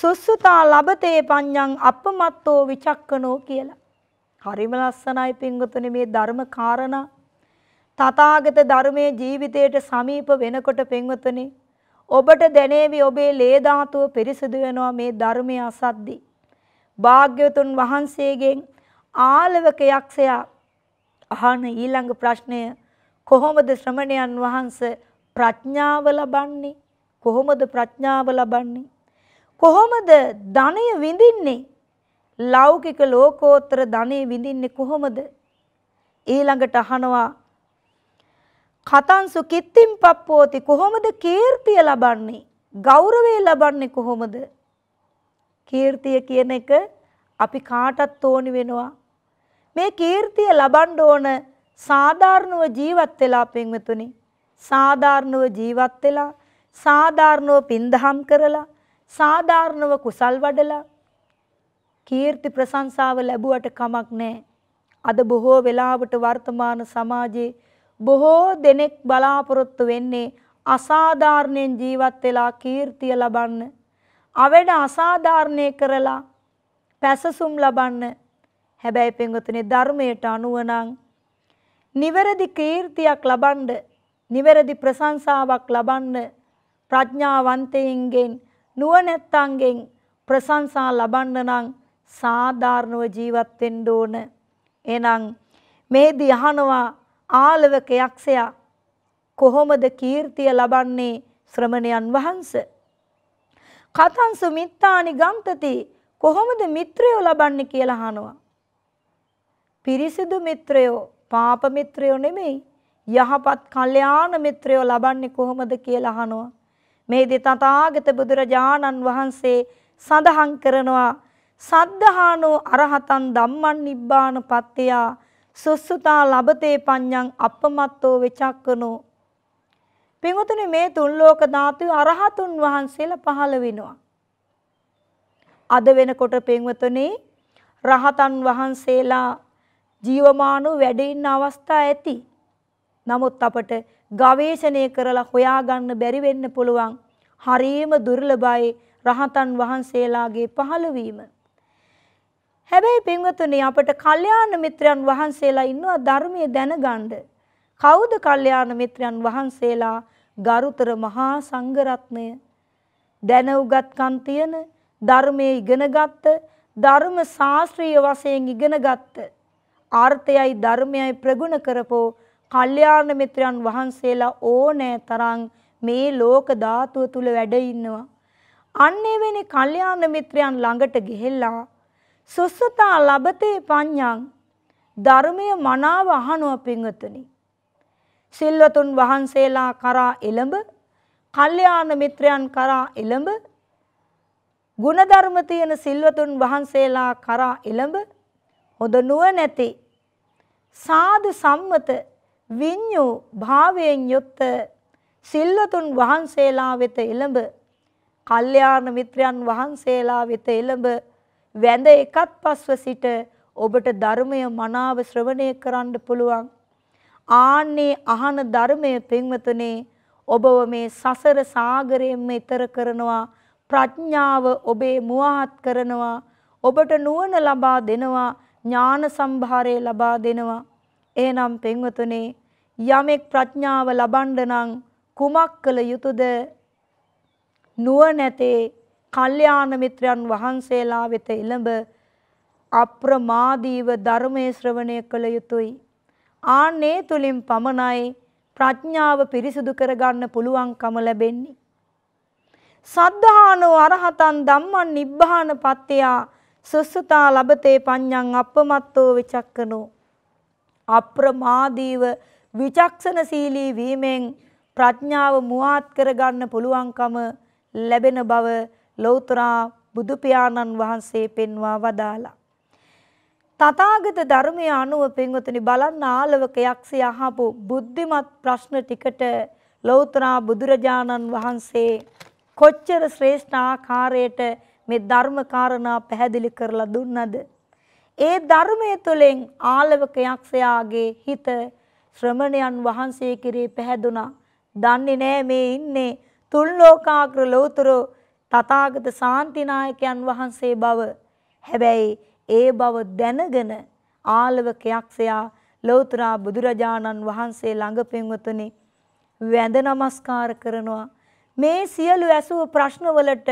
සුසුතා ලබතේ පඤ්ඤං අපමත්තෝ විචක්කනෝ කියලා. හරිම ලස්සනයි පින්වතුනි මේ ධර්ම කාරණා තථාගත ධර්මයේ ජීවිතයට සමීප වෙනකොට පෙන්වතුනි ඔබට දැනේවි ඔබේ ලේ ධාතුව පිරිසිදු වෙනවා මේ ධර්මය අසද්දී. භාග්‍යවතුන් වහන්සේගෙන් ආලවකයක්ෂයා අහන ඊළඟ ප්‍රශ්නය කොහොමද ශ්‍රමණයන් වහන්ස ප්‍රඥාව ලබන්නේ? කොහොමද ප්‍රඥාව ලබන්නේ? කොහොමද ධනය විඳින්නේ? ලෞකික ලෝකෝත්තර ධනෙ විඳින්නේ කොහොමද? ඊළඟට අහනවා කතන්සු කිත්තිම් පප්පෝති කොහොමද කීර්තිය ලබන්නේ? ගෞරවය ලබන්නේ කොහොමද? කීර්තිය කියන එක අපි කාටත් ඕනි වෙනවා. මේ කීර්තිය ලබන්න ඕන සාධාරණව ජීවත් වෙලා පින්වතුනි. සාධාරණව ජීවත් වෙලා සාධාරණව පින්දහම් කරලා සාධාරණව කුසල් වඩලා කීර්ති ප්‍රශංසාව ලැබුවට කමක් නැහැ. අද බොහෝ වෙලාවට වර්තමාන සමාජයේ බොහෝ දෙනෙක් බලාපොරොත්තු වෙන්නේ අසාධාරණයෙන් ජීවත් වෙලා කීර්තිය ලබන්න. අවඩ අසාධාරණය කරලා පැසසුම් ලබන්න. හැබැයි පෙන්වතුනේ ධර්මයට අනුව නම් නිවැරදි කීර්තියක් ලබන්න, නිවැරදි ප්‍රශංසාවක් ලබන්න ප්‍රඥාවන්තයින්ගෙන් නුවණැත්තන්ගෙන් ප්‍රශංසා ලබන්න නම් සාධාරණව ජීවත් වෙන්න ඕන. එහෙනම් මේදී අහනවා ආලවක යක්ෂයා කොහොමද කීර්තිය ලබන්නේ ශ්‍රමණයන් වහන්ස. කතන්සු මිත්තානි ගම්තති කොහොමද මිත්‍රයෝ ලබන්නේ කියලා අහනවා. පිරිසිදු මිත්‍රයෝ පාප මිත්‍රයෝ නෙමෙයි යහපත් කල්යාණ මිත්‍රයෝ ලබන්නේ කොහොමද කියලා අහනවා. මේදී තථාගත බුදුරජාණන් වහන්සේ සඳහන් කරනවා සද්ධානෝ අරහතන් ධම්මං නිබ්බාන පත්තියා සුස්සුතා ලබතේ පඤ්ඤං අපමත්තෝ වෙචක්කනෝ පින්වතුනි මේ තුන් ලෝක ධාතු අරහතුන් වහන්සේලා පහළ වෙනවා. අද වෙනකොට පින්වතුනි රහතන් වහන්සේලා ජීවමානව වැඩ ඉන්න අවස්ථා ඇති. නමුත් අපට ගවේෂණය කරලා හොයාගන්න බැරි වෙන්න පුළුවන්. හරීම දුර්ලභයි රහතන් වහන්සේලාගේ පහළවීම. හැබැයි පින්වතුනි අපට කල්යාණ මිත්‍රයන් වහන්සේලා ඉන්නවා ධර්මයේ දැනගන්න. කවුද කල්යාණ මිත්‍රයන් වහන්සේලා? ගරුතර මහා සංඝරත්නය. දැන උගත්කම් තියෙන ධර්මයේ ඉගෙනගත්ත ධර්ම ශාස්ත්‍රීය වශයෙන් ඉගෙනගත්ත ආර්ථයයි ධර්මයයි ප්‍රගුණ කරපෝ කල්යාණ මිත්‍රයන් වහන්සේලා ඕනෑ තරම් මේ ලෝක ධාතුව තුල වැඩ ඉන්නවා. අන්නේ වෙනි කල්යාණ මිත්‍රයන් ළඟට ගිහිල්ලා සුස්සතා ලබතේ පඤ්ඤං ධර්මය මනාව අහනුව පිංගතනි. සිල්වතුන් වහන්සේලා කරා එළඹ, කල්යාණ මිත්‍රයන් කරා එළඹ, ಗುಣධර්ම තියෙන සිල්වතුන් වහන්සේලා කරා එළඹ, හොඳ නුවණැති සාදු සම්මත විඤ්ඤු භාවයෙන් යුත් සිල්වතුන් වහන්සේලා වෙත එළඹ, කල්යාණ මිත්‍රයන් වහන්සේලා වෙත එළඹ වැඳ එකත් පස්ව සිට ඔබට ධර්මය මනාව ශ්‍රවණය කරන්න පුළුවන්. ආන්නේ අහන ධර්මය පින්වතුනේ ඔබව මේ සසර සාගරයෙන්ම ඈතර කරනවා ප්‍රඥාව ඔබේ මුවහත් කරනවා ඔබට නුවණ ලබා දෙනවා ඥාන සම්භාරය ලබා දෙනවා එහෙනම් පින්වතුනේ යමෙක් ප්‍රඥාව ලබන්න නම් කුමක් කළ යුතුද නුවණැතේ කල්යාණ මිත්‍රයන් වහන්සේලා වෙත එළඹ අප්‍රමාදීව ධර්මයේ ශ්‍රවණය කළ යුතුයි. ආන්නේ තුලින් පමණයි ප්‍රඥාව පිරිසිදු කරගන්න පුළුවන්කම ලැබෙන්නේ. සද්ධානෝ අරහතන් ධම්මං නිබ්බාන පත්‍යා සුස්සතා ලබතේ පඤ්ඤං අපමත්තෝ විචක්කනෝ අප්‍රමාදීව විචක්ෂණශීලී වීමෙන් ප්‍රඥාව මුවාත් කරගන්න පුළුවන්කම ලැබෙන බව ලෞතරා බුදු පියාණන් වහන්සේ පෙන්වා වදාලා. තථාගත ධර්මයේ අනුව පින්වතුනි බලන්න ආලවක යක්ෂයා අහපු බුද්ධිමත් ප්‍රශ්න ටිකට ලෞතරා බුදුරජාණන් වහන්සේ කොච්චර ශ්‍රේෂ්ඨ ආකාරයට මේ ධර්ම කාරණා පැහැදිලි කරලා දුන්නද ඒ ධර්මයේ තුලින් ආලවක යක්ෂයාගේ හිත ශ්‍රමණයන් වහන්සේ කිරේ පැහැදුනා දන්නේ නෑ මේ ඉන්නේ තුන් ලෝකාග්‍ර ලෞතරෝ තථාගත ශාන්තිනායකයන් වහන්සේ බව හැබැයි ඒ බව දැනගෙන ආලවකයක්සයා ලෞතර බුදුරජාණන් වහන්සේ ළඟ පින්වතුනි වැඳ නමස්කාර කරනවා මේ සියලු ඇසුව ප්‍රශ්නවලට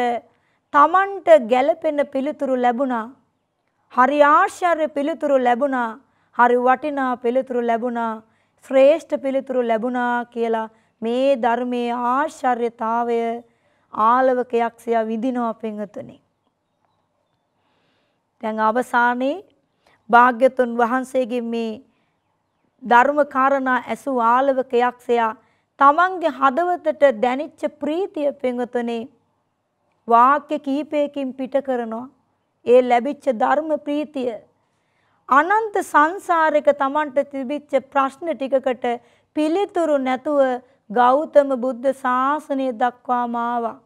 තමන්ට ගැළපෙන පිළිතුරු ලැබුණා හරි ආශ්චර්ය පිළිතුරු ලැබුණා හරි වටිනා පිළිතුරු ලැබුණා ශ්‍රේෂ්ඨ පිළිතුරු ලැබුණා කියලා මේ ධර්මයේ ආශ්චර්යතාවය ආලවකයක් සියා විඳිනවා පින්වතුනි. දැන් අවසානයේ භාග්‍යතුන් වහන්සේගේ මේ ධර්ම කාරණා ඇසු ආලවකයක් සියා තමන්ගේ හදවතට දැනිච්ච ප්‍රීතිය පින්වතුනි වාක්‍ය කිහිපයකින් පිට කරනවා. ඒ ලැබිච්ච ධර්ම ප්‍රීතිය අනන්ත සංසාරයක තමන්ට තිබිච්ච ප්‍රශ්න ටිකකට පිළිතුරු නැතුව ගෞතම බුද්ධ ශාසනය දක්වාම ආවා.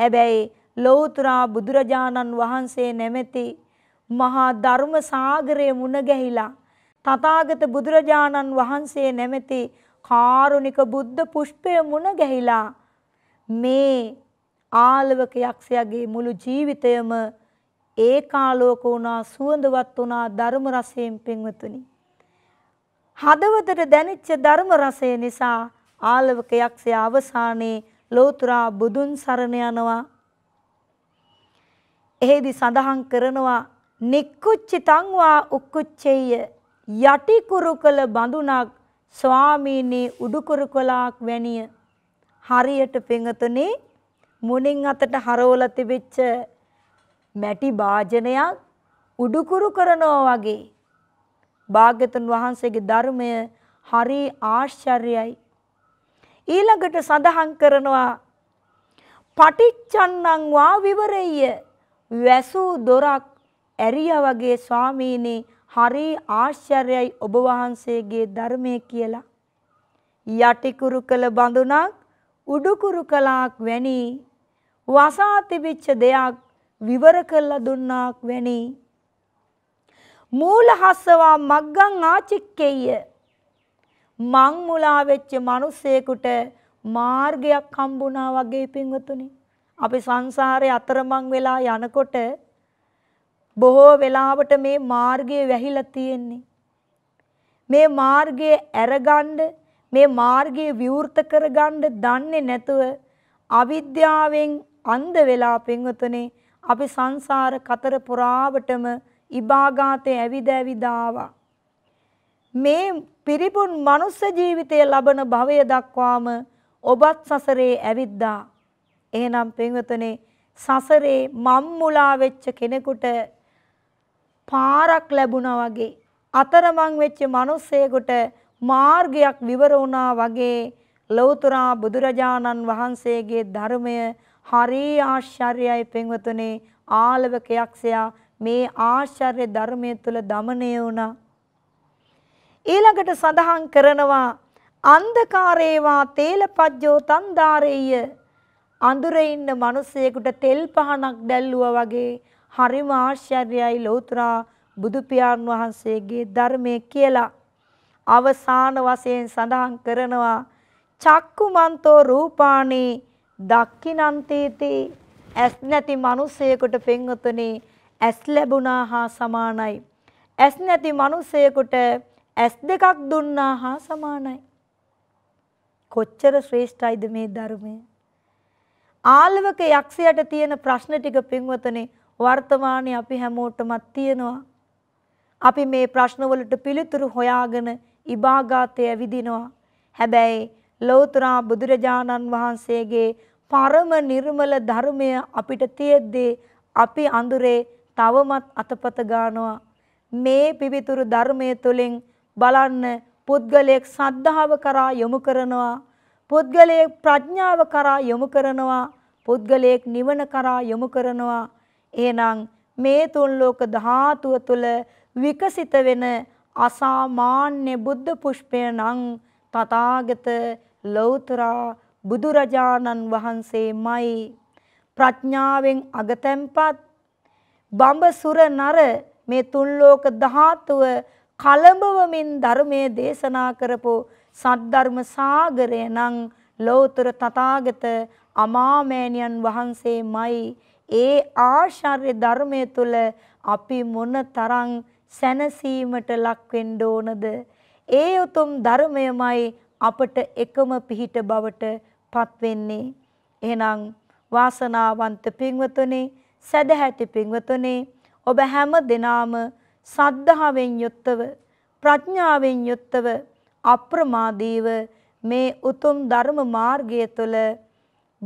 හැබැයි ලෞතරා බුදුරජාණන් වහන්සේ නැමැති මහා ධර්ම සාගරයේ මුණ ගැහිලා තථාගත බුදුරජාණන් වහන්සේ නැමැති කාරුණික බුද්ධ පුෂ්පය මුණ ගැහිලා මේ ආලවක යක්ෂයාගේ මුළු ජීවිතයම ඒකාලෝක වුණා සුවඳවත් වුණා ධර්ම රසයෙන් පින්වතුනි හදවතට දැනෙච්ච ධර්ම රසය නිසා ආලවකයක් සේ අවසානයේ ලෝතුරා බුදුන් සරණ යනවා. එහෙදි සඳහන් කරනවා නික්කුච්චිතං වා උක්කුච්චෙය යටි කුරුකල බඳුනක් ස්වාමීනි උඩු කුරුකලක් වැනිය. හරියට පෙඟතුනේ මුණින් අතට හරවලා තිබෙච්ච මැටි භාජනයක් උඩුකුරු කරනවා වගේ භාග්‍යතුන් වහන්සේගේ ධර්මය හරි ආශ්චර්යයි ඊළඟට සඳහන් කරනවා පටිච්චන්නං වා විවරෙය්‍ය වැසූ දොරක් ඇරියා වගේ ස්වාමීනි හරි ආශ්චර්යයි ඔබ වහන්සේගේ ධර්මය කියලා යටිකුරු කළ බඳුනක් උඩුකුරු කලාක් වැනි වසා තිබිච්ච දෙයක් විවර කළා දුන්නාක් වැනි මූලහස්සවා මග්ගං ආචික්කෙය්‍ය මං මුලා වෙච්ච මිනිස්සෙකුට මාර්ගයක් හම්බුණා වගේ පින්වතුනි. අපි සංසාරේ අතරමං වෙලා යනකොට බොහෝ වෙලාවට මේ මාර්ගය වැහිලා තියෙන්නේ. මේ මාර්ගය ඇරගන්න මේ මාර්ගය විවෘත කරගන්න දන්නේ නැතුව අවිද්‍යාවෙන් අන්ධ වෙලා පින්වතුනේ අපි සංසාර කතර පුරාවටම ඉබාගාතේ ඇවිද ඇවිද ආවා. මේ පිරිපුන් මනුස්ස ජීවිතය ලබන භවය දක්වාම ඔබත් සසරේ ඇවිද්දා. එහෙනම් පින්වතුනේ සසරේ මම්මුලා වෙච්ච කෙනෙකුට පාරක් ලැබුණා වගේ අතරමං වෙච්ච මිනිස්සෙකුට මාර්ගයක් විවර වුණා වගේ ලෞතර බුදුරජාණන් වහන්සේගේ ධර්මය හරි ආශ්චර්යයි පින්වතුනේ ආලවකයක්සයා මේ ආශ්චර්ය ධර්මයේ තුල দমনය වුණා ඊළඟට සඳහන් කරනවා අන්ධකාරේවා තේලපජ්ජෝ තන්දාරේය අඳුරේ ඉන්න මිනිසෙකුට තෙල් පහනක් දැල්ලුවා වගේ හරිම ආශ්චර්යයි ලෞත්‍රා බුදු පියාණන් වහන්සේගේ ධර්මයේ කියලා අවසාන වශයෙන් සඳහන් කරනවා චක්කුමන්තෝ රූපාණී දක්ඛිනන්තේති ඇස් නැති මිනිසෙකුට පෙන්වතුනේ ඇස් ලැබුණා හා සමානයි ඇස් නැති මිනිසෙකුට ඇස් දෙකක් දුන්නා හා සමානයි. කොච්චර ශ්‍රේෂ්ඨයිද මේ ධර්මය. ආලවක යක්ෂයට තියෙන ප්‍රශ්න ටික පින්වතනේ වර්තමානයේ අපි හැමෝටමත් තියෙනවා. අපි මේ ප්‍රශ්නවලට පිළිතුරු හොයාගෙන ඉබාගාතේ ඇවිදිනවා. හැබැයි ලෞතරා බුදුරජාණන් වහන්සේගේ පරම නිර්මල ධර්මය අපිට තියෙද්දී අපි අඳුරේ තවමත් අතපත ගන්නවා. මේ පිවිතුරු ධර්මයේ තුලින් බලන්න පුද්ගලයෙක් සද්ධාව කරා යොමු කරනවා පුද්ගලයෙක් ප්‍රඥාව කරා යොමු කරනවා පුද්ගලයෙක් නිවන කරා යොමු කරනවා එහෙනම් මේ තුන් ලෝක ධාතුව තුල විකසිත වෙන අසාමාන්‍ය බුද්ධ පුෂ්පය නම් තථාගත ලෞතර බුදුරජාණන් වහන්සේමයි ප්‍රඥාවෙන් අගතැම්පත් බඹ සුර නර මේ තුන් ලෝක ධාතුව කලඹවමින් ධර්මයේ දේශනා කරපු සද්ධර්ම සාගරය නම් ලෝතර තථාගත අමාමෑණියන් වහන්සේමයි ඒ ආශ්චර්ය ධර්මය තුල අපි මොන තරම් සැනසීමට ලක් වෙන්න ඕනද ඒ උතුම් ධර්මයමයි අපට එකම පිහිට බවට පත් වෙන්නේ එහෙනම් වාසනාවන්ත පින්වතුනි සදැහැති පින්වතුනි ඔබ හැම දිනාම සද්ධාවෙන් යුක්තව ප්‍රඥාවෙන් යුක්තව අප්‍රමාදීව මේ උතුම් ධර්ම මාර්ගය තුළ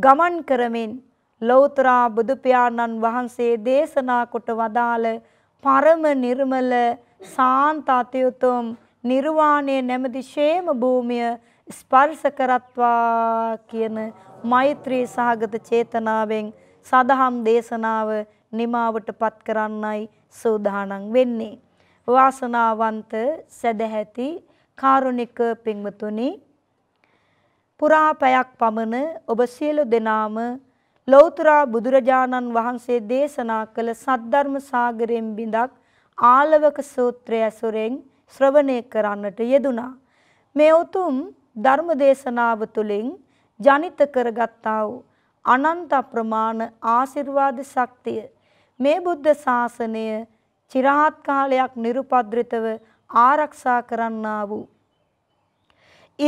ගමන් කරමින් ලෞතර බුදු පියාණන් වහන්සේ දේශනා කොට වදාළ පරම නිර්මල සාන්ත අතිඋතුම් නිර්වාණය නැමැති ෂේම භූමිය ස්පර්ශ කරත්වා කියන මෛත්‍රී සහගත චේතනාවෙන් සදහම් දේශනාව නිමාවටපත් කරන්නයි සූදානම් වෙන්නේ. වාසනාවන්ත සදැහැති කාරුණික පින්වතුනි පුරා පැයක් පමණ ඔබ සියලු දෙනාම ලෞතර බුදුරජාණන් වහන්සේ දේශනා කළ සද්ධර්ම සාගරයෙන් බිඳක් ආලවක සූත්‍රය ඇසුරෙන් ශ්‍රවණය කරන්නට යෙදුනා. මේ උතුම් ධර්ම දේශනාව තුළින් ජනිත කරගත්තා වූ අනන්ත ප්‍රමාණ ආශිර්වාද ශක්තිය මේ බුද්ධ ශාසනය চিරාත් කාලයක් නිර්පද්‍රිතව ආරක්ෂා කරන්නා වූ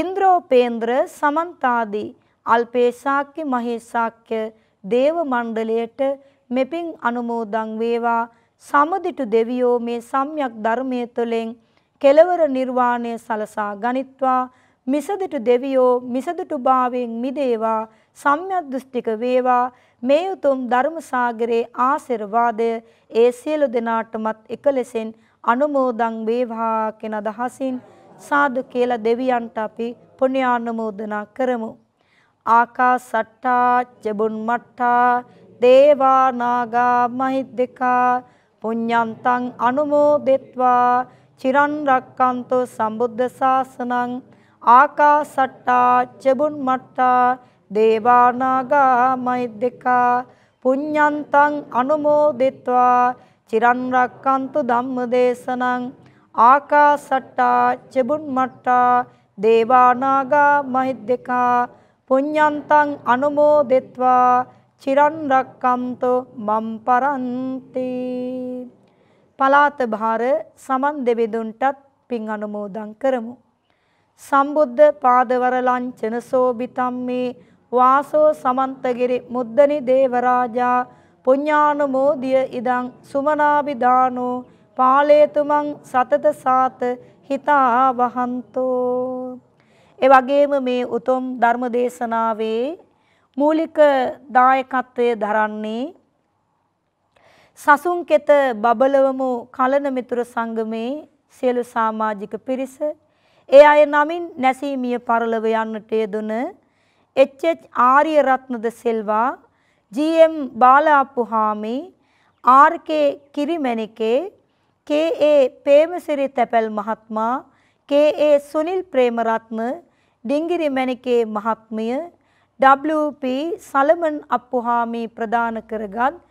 ඉන්ද්‍රෝපේන්ද්‍ර සමන්තාදී අල්පේශාක්‍ය මහේශාක්‍ය දේව මණ්ඩලයට මෙපින් අනුමෝදන් වේවා සමදිටු දෙවියෝ මේ සම්්‍යක් ධර්මයේ තුළින් කෙලවර නිර්වාණය සලසා ගනිත්වා මිසදිටු දෙවියෝ මිසදිටු භාවයෙන් මිදේවා සම්්‍යද්දෘෂ්ටික වේවා මේ උතුම් ධර්ම සාගරේ ආශිර්වාදය ඒ සියලු දෙනාටමත් එකලෙසින් අනුමෝදන් වේවා කියන අදහසින් සාදු කියලා දෙවියන්ට අපි පුණ්‍ය ආනුමෝදනා කරමු. ආකාසට්ටා චබුන් මට්ටා දේවා නාග මහිද්దికා පුඤ්ඤන්තං අනුමෝදෙත්වා චිරන් රක්칸තෝ සම්බුද්ධ ශාසනං ආකාසට්ටා චබුන් මට්ටා දේවානාගා මෛද්දකා පුඤ්ඤන්තං අනුමෝදෙත්වා චිරන් රක්칸තු ධම්මදේශනං ආකාසට්ටා චබුන් මට්ටා දේවානාගා මහිද්දකා පුඤ්ඤන්තං අනුමෝදෙත්වා චිරන් රක්칸තු මම් පරන්ති පලාත භාර සමන් දෙවිඳුන්ටත් පින් අනුමෝදන් කරමු සම්බුද්ධ පාදවර ලංචන සෝබිතම් මේ වාසෝ සමන්තගිරි මුද්දනි දේවරාජා පුඤ්ඤානුමෝදිය ඉදං සුමනාබිදානෝ පාලේතුමන් සතත සාත හිතා වහන්තෝ ඒ වගේම මේ උතුම් ධර්ම දේශනාවේ මූලික දායකත්වය දරන්නේ සසුන් කෙත බබලවමු කලන මිතුරු සංගමේ සියලු සමාජික පිරිස ඒ අය නමින් නැසීමිය පරලව යන්නට යෙදුණා ಎಚ್ ಎಚ್ ಆರ್ಯರತ್ನದ Selva G M Balapuhami R K Kirimenike K A Premasiri ತೆಪೆಲ್ ಮಹಾತ್ಮ ಕೆ ಎ ಸುನಿಲ್ ಪ್ರೇಮರತ್ನ ಡಿಂಗಿರಿ ಮೆನಿಕೆ ಮಹಾತ್ಮಿಯ ಡಬ್ಲ್ಯೂ ಪಿ ಸಲಮನ್ ಅಪ್ಪುಹಾಮಿ ಪ್ರದಾನ ಕರಗದ್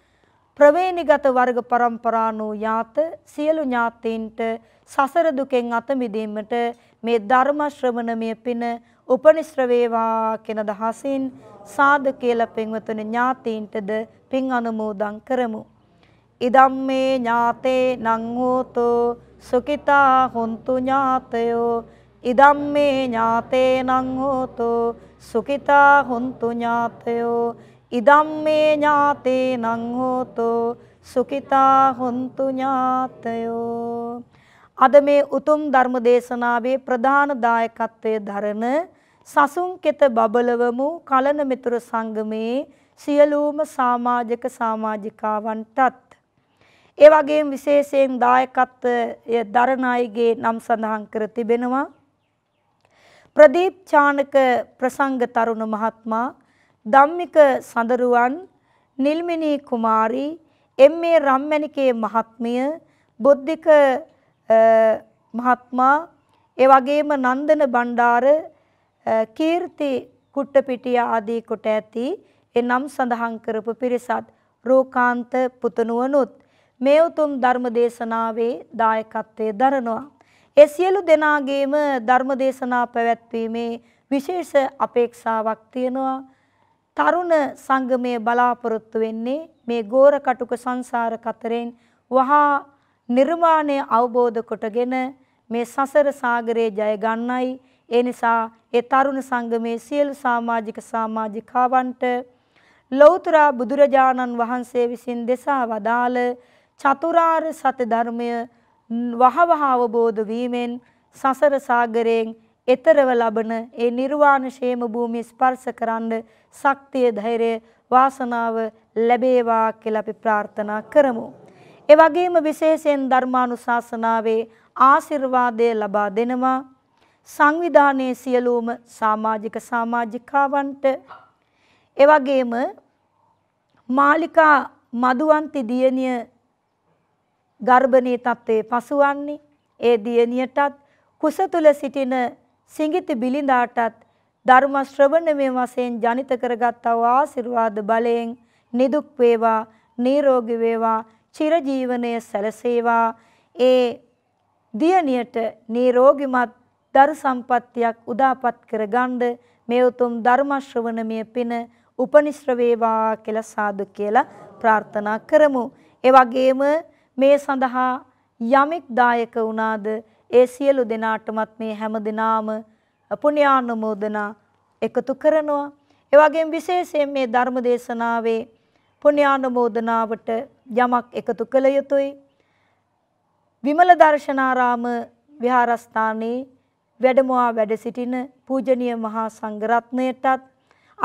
ප්‍රවේනිගත වර්ග પરම්පරානු යාත සියලු ඥාතීන්ට සසර දුකෙන් අත මිදීමට මේ ධර්ම ශ්‍රවණමය පින උපනිශ්‍ර වේවා කියන දහසින් සාද කියලා පින්වතුනි ඥාතීන්ටද පින් අනුමෝදන් කරමු. ඉදම්මේ ඥාතේ නං හෝතෝ සුඛිතා හොන්තු ඥාතයෝ ඉදම්මේ ඥාතේ නං හෝතෝ සුඛිතා හොන්තු ඥාතයෝ ඉදම්මේ ඥාතේ නං හෝතෝ සුඛිතා හොන්තු ඥාතයෝ අද මේ උතුම් ධර්ම දේශනාවේ ප්‍රධාන දායකත්වයේ දරන සසුන් කෙත බබලවමු කලන මිතුරු සංගමයේ සියලුම සමාජික සමාජිකාවන්ටත් ඒ වගේම විශේෂයෙන් දායකත්වය දරණ අයගේ නම් සඳහන් කර තිබෙනවා ප්‍රදීප් චානක ප්‍රසංග තරුණ මහත්මයා ධම්මික සඳරුවන් නිල්මිනී කුමාරී එම්.ඒ. රම්මැණිකේ මහත්මිය බුද්ධික මහත්මයා ඒ වගේම නන්දන බණ්ඩාර කීර්ති කුට්ටපිටිය ආදී කොට ඇති එනම් සඳහන් කරපු පිරිසත් රෝකාන්ත පුතණුවනුත් මේ උතුම් ධර්ම දේශනාවේ දායකත්වයේ දරනවා. ඒ සියලු දෙනාගේම ධර්ම දේශනා පැවැත්වීමේ විශේෂ අපේක්ෂාවක් තියෙනවා. තරුණ සංගමය බලාපොරොත්තු වෙන්නේ මේ ගෝර කටුක සංසාර කතරෙන් වහා නිර්මාණය අවබෝධ කොටගෙන මේ සසර සාගරයේ ජය ගන්නයි ඒ නිසා ඒ තරුණ සංගමේ සියලු සමාජික සමාජිකාවන්ට ලෞතර බුදුරජාණන් වහන්සේ විසින් දෙසා වදාළ චතුරාර්ය සත්‍ය ධර්මය වහවහ අවබෝධ වීමෙන් සසර සාගරයෙන් එතරව ලබන ඒ නිර්වාණ ශේම භූමිය ස්පර්ශ කරන්න ශක්තිය ධෛර්යය වාසනාව ලැබේවා කියලා අපි ප්‍රාර්ථනා කරමු. ඒ වගේම විශේෂයෙන් ධර්මානුශාසනාවේ ආශිර්වාදය ලබා දෙනවා. සංවිධානයේ සියලුම සමාජික සමාජිකාවන්ට එවැගේම මාලිකා මදුවන්ති දියණිය ගර්භණී තත්ත්වයේ පසුවන්නේ ඒ දියණියටත් කුස තුල සිටින සිඟිති බිලිඳාටත් ධර්ම ශ්‍රවණමය වශයෙන් ජනිත කරගත්තා වූ ආශිර්වාද බලයෙන් නිදුක් වේවා නිරෝගී වේවා චිරජීවනයේ සැලසේවා ඒ දියණියට නිරෝගිමත් දරු සම්පත්තියක් උදාපත් කරගන්න මේ උතුම් ධර්ම ශ්‍රවණමය පින උපනිශ්‍ර වේවා කියලා සාදු කියලා ප්‍රාර්ථනා කරමු. ඒ වගේම මේ සඳහා යමෙක් දායක වුණාද ඒ සියලු දෙනාටමත් මේ හැම දිනාම පුණ්‍යානුමෝදනා එකතු කරනවා. ඒ වගේම විශේෂයෙන් මේ ධර්ම දේශනාවේ පුණ්‍යානුමෝදනාවට යමක් එකතු කළ යුතුයි. විමල දර්ශනාරාම විහාරස්ථානයේ වැඩමවා වැඩ සිටින පූජනීය මහා සංඝරත්නයටත්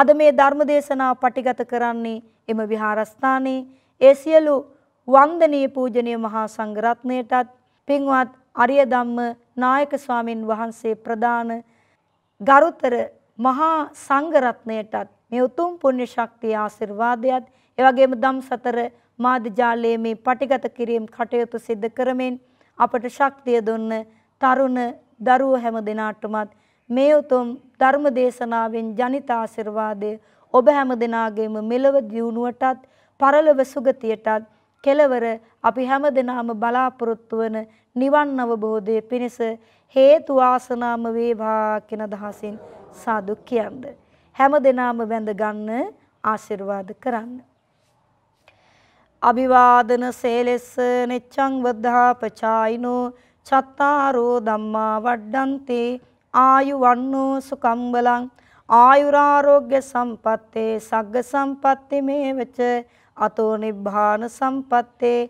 අද මේ ධර්ම දේශනාව පටිගත කරන්නේ එම විහාරස්ථානයේ ඒ සියලු වන්දනීය පූජනීය මහා සංඝරත්නයටත් පින්වත් අරිය ධම්ම නායක ස්වාමින් වහන්සේ ප්‍රදාන ගරුතර මහා සංඝරත්නයටත් මේ උතුම් පුණ්‍ය ශක්තිය ආශිර්වාදයත් එවැගේම ධම්සතර මාධ්‍ය ජාලයේ මේ පටිගත කිරීම කටයුතු සිදු කරමින් අපට ශක්තිය දුන්න තරුණ දරුවෝ හැම දිනාටමත් මේ උතුම් ධර්ම දේශනාවෙන් ජනිත ආශිර්වාදය ඔබ හැම දිනාගේම මෙලව දියුණුවටත් පරලොව සුගතියටත් කෙලවර අපි හැම දිනාම බලාපොරොත්තු වන නිවන් අවබෝධයේ පිණිස හේතු ආසනාම වේවා කියන දහසින් සාදු කියන්න හැම දිනාම වැඳ ගන්න ආශිර්වාද කරන්න අභිවාදන සේලෙස්ස නෙච්ඡං වද්ධාපචායිනෝ චත්තාරෝ ධම්මා වඩ්ඩන්තේ ආයු වන්නෝ සුකම්බලං ආයුරාරෝග්‍ය සම්පත්තේ සග්ග සම්පත්ති මේවච අතෝ නිබ්බාන සම්පත්තේ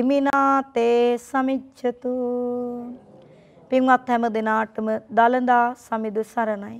ඉමිනාතේ සමිච්ඡතු පින්වත් හැම දිනාටම දලදා සමිදු සරණයි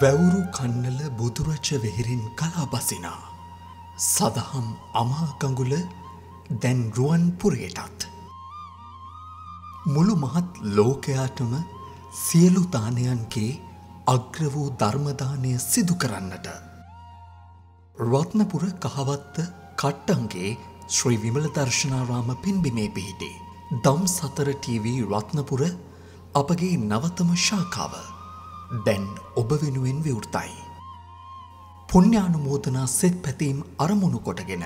වැවුරු කන්නල බුදුරච වෙහෙරෙන් කලාබසිනා. සදහම් අමාකඟුල දැන් රුවන් පුරයටත්. මුළු මහත් ලෝකයාටම සියලු දානයන්ගේ අග්‍ර වූ ධර්මදානය සිදු කරන්නට. රත්නපුර කහවත්ත කට්ටන්ගේ ශ්‍රී විමල දර්ශනාරාම පින්බිමේ පිහිටේ. දම් සතර TV රත්නපුර අපගේ නවතම ශාකාව. දැන් ඔබ වෙනුවෙන් විවෘතයි. පුණ්‍යානුමෝදනා සෙත් පැතීම් අරමුණු කොටගෙන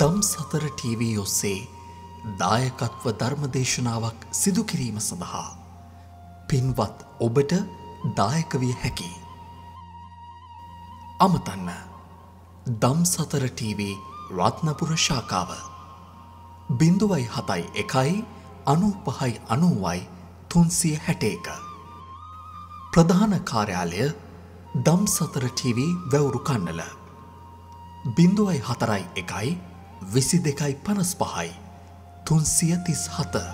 දම් සතර ටීවී ඔස්සේ දායකත්ව ධර්මදේශනාවක් සිදු කිරීම සඳහා පින්වත් ඔබට දායක විය හැකියි. අමතන්න දම් සතර ටීවී රත්නපුර ශාකාව බිඳුවයි හතයි එකයි අනූපහයි අනුවයි තුන්සිය හැටේක ප්‍රධාන කාර්යාලය දම් සතර ටීවී වැවුරු කන්නල. බිඳුවයි හතරයි එකයි විසි දෙකයි පනස් පහයි තුන්සිය තිස් හත.